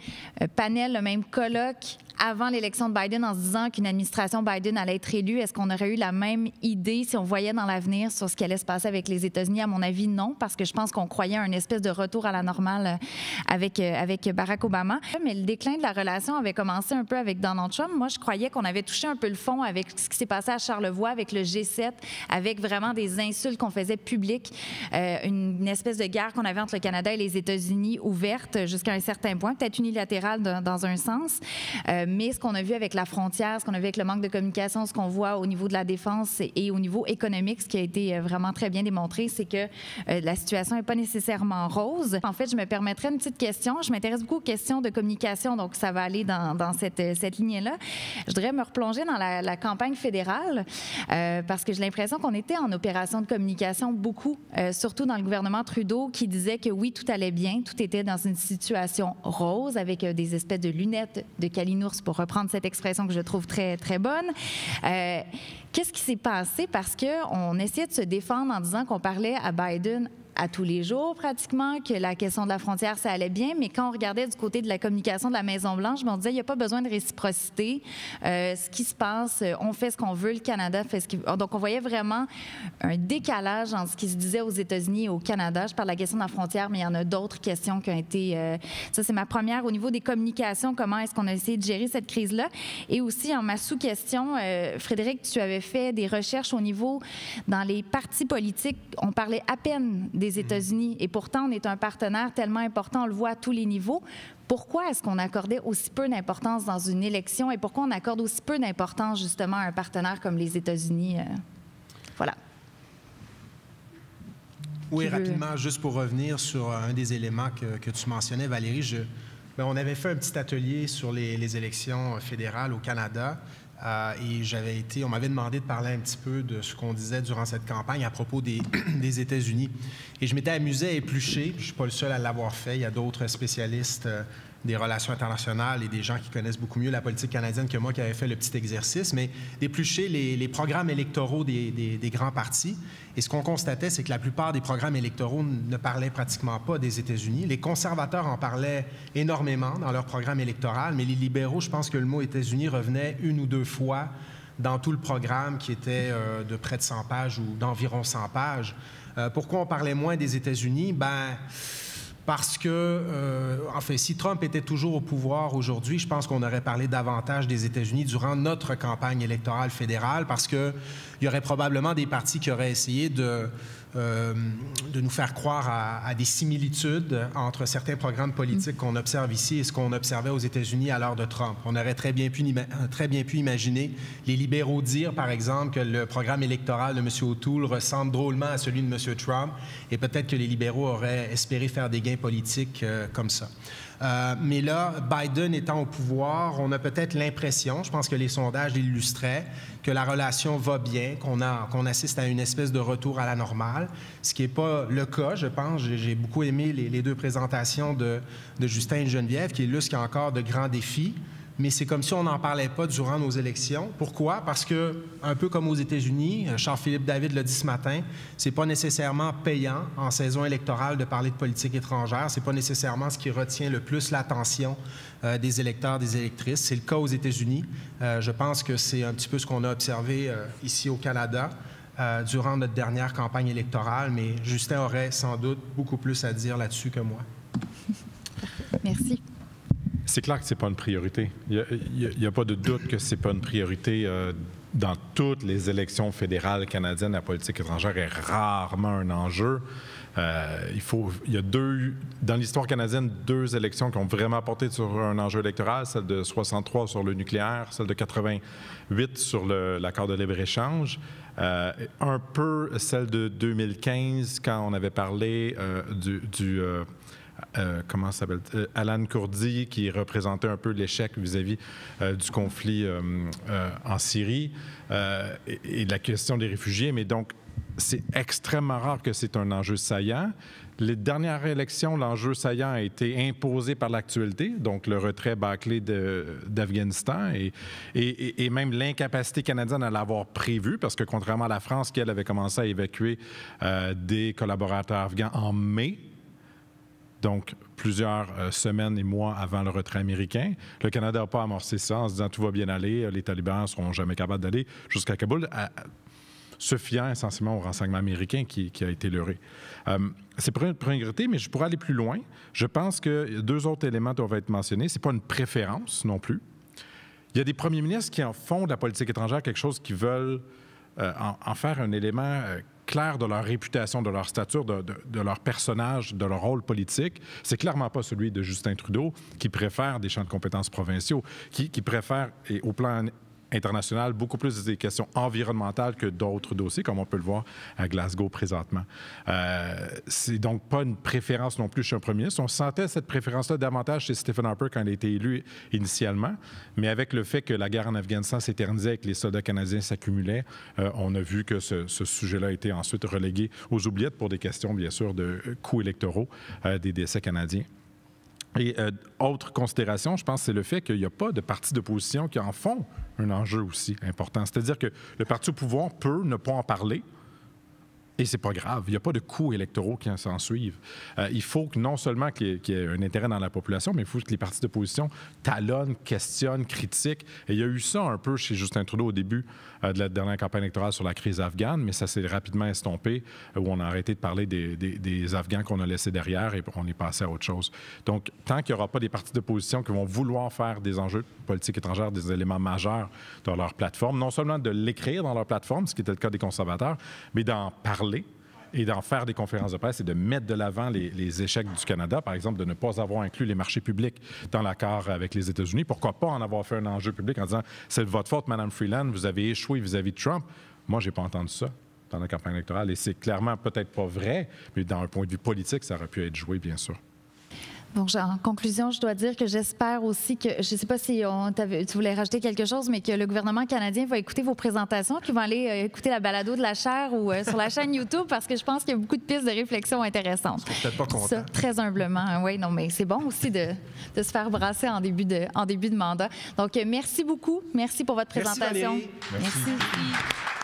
panel, le même colloque avant l'élection de Biden en se disant qu'une administration Biden allait être élue? Est-ce qu'on aurait eu la même idée si on voyait dans l'avenir sur ce qui allait se passer avec les États-Unis? À mon avis, non, parce que je pense qu'on croyait à une espèce de retour à la normale euh, avec, euh, avec Barack Obama. Mais le déclin de la relation avait commencé un peu avec Donald Trump. Moi, je croyais qu'on avait touché un peu le fond avec ce qui s'est passé à Charlevoix, avec le G7, avec vraiment des insultes qu'on faisait publiques, euh, une, espèce de guerre qu'on avait entre le Canada et les États-Unis ouverte jusqu'à un certain point, peut-être unilatérale dans, un sens mais ce qu'on a vu avec la frontière, ce qu'on a vu avec le manque de communication, ce qu'on voit au niveau de la défense et, au niveau économique, ce qui a été euh, vraiment très bien démontré, c'est que euh, la situation n'est pas nécessairement rose. En fait, je me permettrais une petite question. Je m'intéresse beaucoup aux questions de communication, donc ça va aller dans, cette, euh, cette lignée-là. Je voudrais me replonger dans la, campagne fédérale parce que j'ai l'impression qu'on était en opération de communication beaucoup, surtout dans le gouvernement Trudeau qui disait que oui, tout allait bien, tout était dans une situation rose avec des espèces de lunettes de calinours pour reprendre cette expression que je trouve très, très bonne. Euh, qu'est-ce qui s'est passé? Parce qu'on essayait de se défendre en disant qu'on parlait à Biden à tous les jours pratiquement que la question de la frontière, ça allait bien, mais quand on regardait du côté de la communication de la Maison-Blanche, ben, on disait, il n'y a pas besoin de réciprocité. Euh, ce qui se passe, euh, on fait ce qu'on veut, le Canada fait ce qu'il veut. Donc, on voyait vraiment un décalage entre ce qui se disait aux États-Unis et au Canada. Je parle de la question de la frontière, mais il y en a d'autres questions qui ont été... Euh, ça, c'est ma première au niveau des communications. Comment est-ce qu'on a essayé de gérer cette crise-là? Et aussi, en ma sous-question, Frédéric, tu avais fait des recherches au niveau dans les partis politiques. On parlait à peine des mhm. États-Unis. Et pourtant, on est un partenaire tellement important, on le voit à tous les niveaux. Pourquoi est-ce qu'on accordait aussi peu d'importance dans une élection et pourquoi on accorde aussi peu d'importance justement à un partenaire comme les États-Unis? Euh? voilà. Oui, rapidement, juste pour revenir sur euh, un des éléments que, tu mentionnais, Valérie, je, ben, on avait fait un petit atelier sur les, les élections euh, fédérales au Canada. Euh, et j'avais été, on m'avait demandé de parler un petit peu de ce qu'on disait durant cette campagne à propos des, des États-Unis. Et je m'étais amusé à éplucher, je ne suis pas le seul à l'avoir fait, il y a d'autres spécialistes euh, des relations internationales et des gens qui connaissent beaucoup mieux la politique canadienne que moi qui avait fait le petit exercice, mais d'éplucher les, programmes électoraux des, grands partis. Et ce qu'on constatait, c'est que la plupart des programmes électoraux ne parlaient pratiquement pas des États-Unis. Les conservateurs en parlaient énormément dans leur programme électoral, mais les libéraux, je pense que le mot États-Unis revenait une ou deux fois dans tout le programme qui était euh, de près de 100 pages ou d'environ 100 pages. Euh, pourquoi on parlait moins des États-Unis? Ben parce que, euh, si Trump était toujours au pouvoir aujourd'hui, je pense qu'on aurait parlé davantage des États-Unis durant notre campagne électorale fédérale, parce qu'il y aurait probablement des partis qui auraient essayé de euh, de nous faire croire à, des similitudes entre certains programmes politiques qu'on observe ici et ce qu'on observait aux États-Unis à l'heure de Trump. On aurait très bien, pu, imaginer les libéraux dire, par exemple, que le programme électoral de M. O'Toole ressemble drôlement à celui de M. Trump et peut-être que les libéraux auraient espéré faire des gains politiques euh, comme ça. Euh, mais là, Biden étant au pouvoir, on a peut-être l'impression, je pense que les sondages l'illustraient, que la relation va bien, qu'on assiste à une espèce de retour à la normale, ce qui n'est pas le cas, je pense. J'ai beaucoup aimé les, deux présentations de, de Justin et Geneviève qui illustrent qu'il a encore de grands défis mais c'est comme si on n'en parlait pas durant nos élections. Pourquoi? Parce que, un peu comme aux États-Unis, jean euh, philippe David l'a dit ce matin, c'est pas nécessairement payant en saison électorale de parler de politique étrangère. C'est pas nécessairement ce qui retient le plus l'attention euh, des électeurs, des électrices. C'est le cas aux États-Unis. Euh, je pense que c'est un petit peu ce qu'on a observé ici au Canada. durant notre dernière campagne électorale, mais Justin aurait sans doute beaucoup plus à dire là-dessus que moi. Merci. C'est clair que ce n'est pas une priorité. Il n'y a, pas de doute que ce n'est pas une priorité. Euh, dans toutes les élections fédérales canadiennes, la politique étrangère est rarement un enjeu. Euh, il, faut, il y a deux, dans l'histoire canadienne, deux élections qui ont vraiment porté sur un enjeu électoral, celle de 63 sur le nucléaire, celle de 88 sur l'accord de libre-échange, euh, un peu celle de 2015 quand on avait parlé du euh, comment s'appelle euh, Alan Kurdi, qui représentait un peu l'échec vis-à-vis euh, du conflit en Syrie et, la question des réfugiés. Mais donc, c'est extrêmement rare que c'est un enjeu saillant. Les dernières élections, l'enjeu saillant a été imposé par l'actualité, donc le retrait bâclé d'Afghanistan et, et, même l'incapacité canadienne à l'avoir prévu, parce que contrairement à la France, qui elle avait commencé à évacuer des collaborateurs afghans en mai, donc plusieurs euh, semaines et mois avant le retrait américain. Le Canada n'a pas amorcé ça en se disant tout va bien aller, euh, les talibans ne seront jamais capables d'aller jusqu'à Kaboul, se fiant essentiellement au renseignement américain qui, a été leurré. Euh, c'est pour une priorité, mais je pourrais aller plus loin. Je pense que deux autres éléments doivent être mentionnés. Ce n'est pas une préférence non plus. Il y a des premiers ministres qui en font de la politique étrangère quelque chose qui veulent en, faire un élément clair de leur réputation, de leur stature, de, leur personnage, de leur rôle politique, c'est clairement pas celui de Justin Trudeau qui préfère des champs de compétences provinciaux, qui, qui préfère, et au plan internationale, beaucoup plus des questions environnementales que d'autres dossiers, comme on peut le voir à Glasgow présentement. Euh, c'est donc pas une préférence non plus chez un premier ministre. On sentait cette préférence-là davantage chez Stephen Harper quand il a été élu initialement, mais avec le fait que la guerre en Afghanistan s'éternisait et que les soldats canadiens s'accumulaient, euh, on a vu que ce, sujet-là a été ensuite relégué aux oubliettes pour des questions, bien sûr, de coûts électoraux euh, des décès canadiens. Et euh, autre considération, je pense, c'est le fait qu'il n'y a pas de parti d'opposition qui en font un enjeu aussi important. C'est-à-dire que le parti au pouvoir peut ne pas en parler, et c'est pas grave, il n'y a pas de coûts électoraux qui s'en suivent. Euh, il faut que non seulement qu'il y, ait, un intérêt dans la population, mais il faut que les partis d'opposition talonnent, questionnent, critiquent. Et il y a eu ça un peu chez Justin Trudeau au début euh, de la dernière campagne électorale sur la crise afghane, mais ça s'est rapidement estompé, où on a arrêté de parler des, des Afghans qu'on a laissés derrière et on est passé à autre chose. Donc, tant qu'il n'y aura pas des partis d'opposition qui vont vouloir faire des enjeux politiques étrangères, des éléments majeurs dans leur plateforme, non seulement de l'écrire dans leur plateforme, ce qui était le cas des conservateurs, mais d'en parler et d'en faire des conférences de presse et de mettre de l'avant les, échecs du Canada, par exemple, de ne pas avoir inclus les marchés publics dans l'accord avec les États-Unis. Pourquoi pas en avoir fait un enjeu public en disant c'est de votre faute, Madame Freeland, vous avez échoué vis-à-vis de Trump. Moi, je n'ai pas entendu ça dans la campagne électorale et c'est clairement peut-être pas vrai, mais d'un point de vue politique, ça aurait pu être joué, bien sûr. Bon, en conclusion, je dois dire que j'espère aussi que, je ne sais pas si on tu voulais rajouter quelque chose, mais que le gouvernement canadien va écouter vos présentations, qu'ils va aller euh, écouter la balado de la chaire ou euh, sur la chaîne YouTube, parce que je pense qu'il y a beaucoup de pistes de réflexion intéressantes. peut-être pas Ça, très humblement, hein, oui, non, mais c'est bon aussi de, se faire brasser en début de, mandat. Donc, euh, merci beaucoup. Merci pour votre présentation. merci.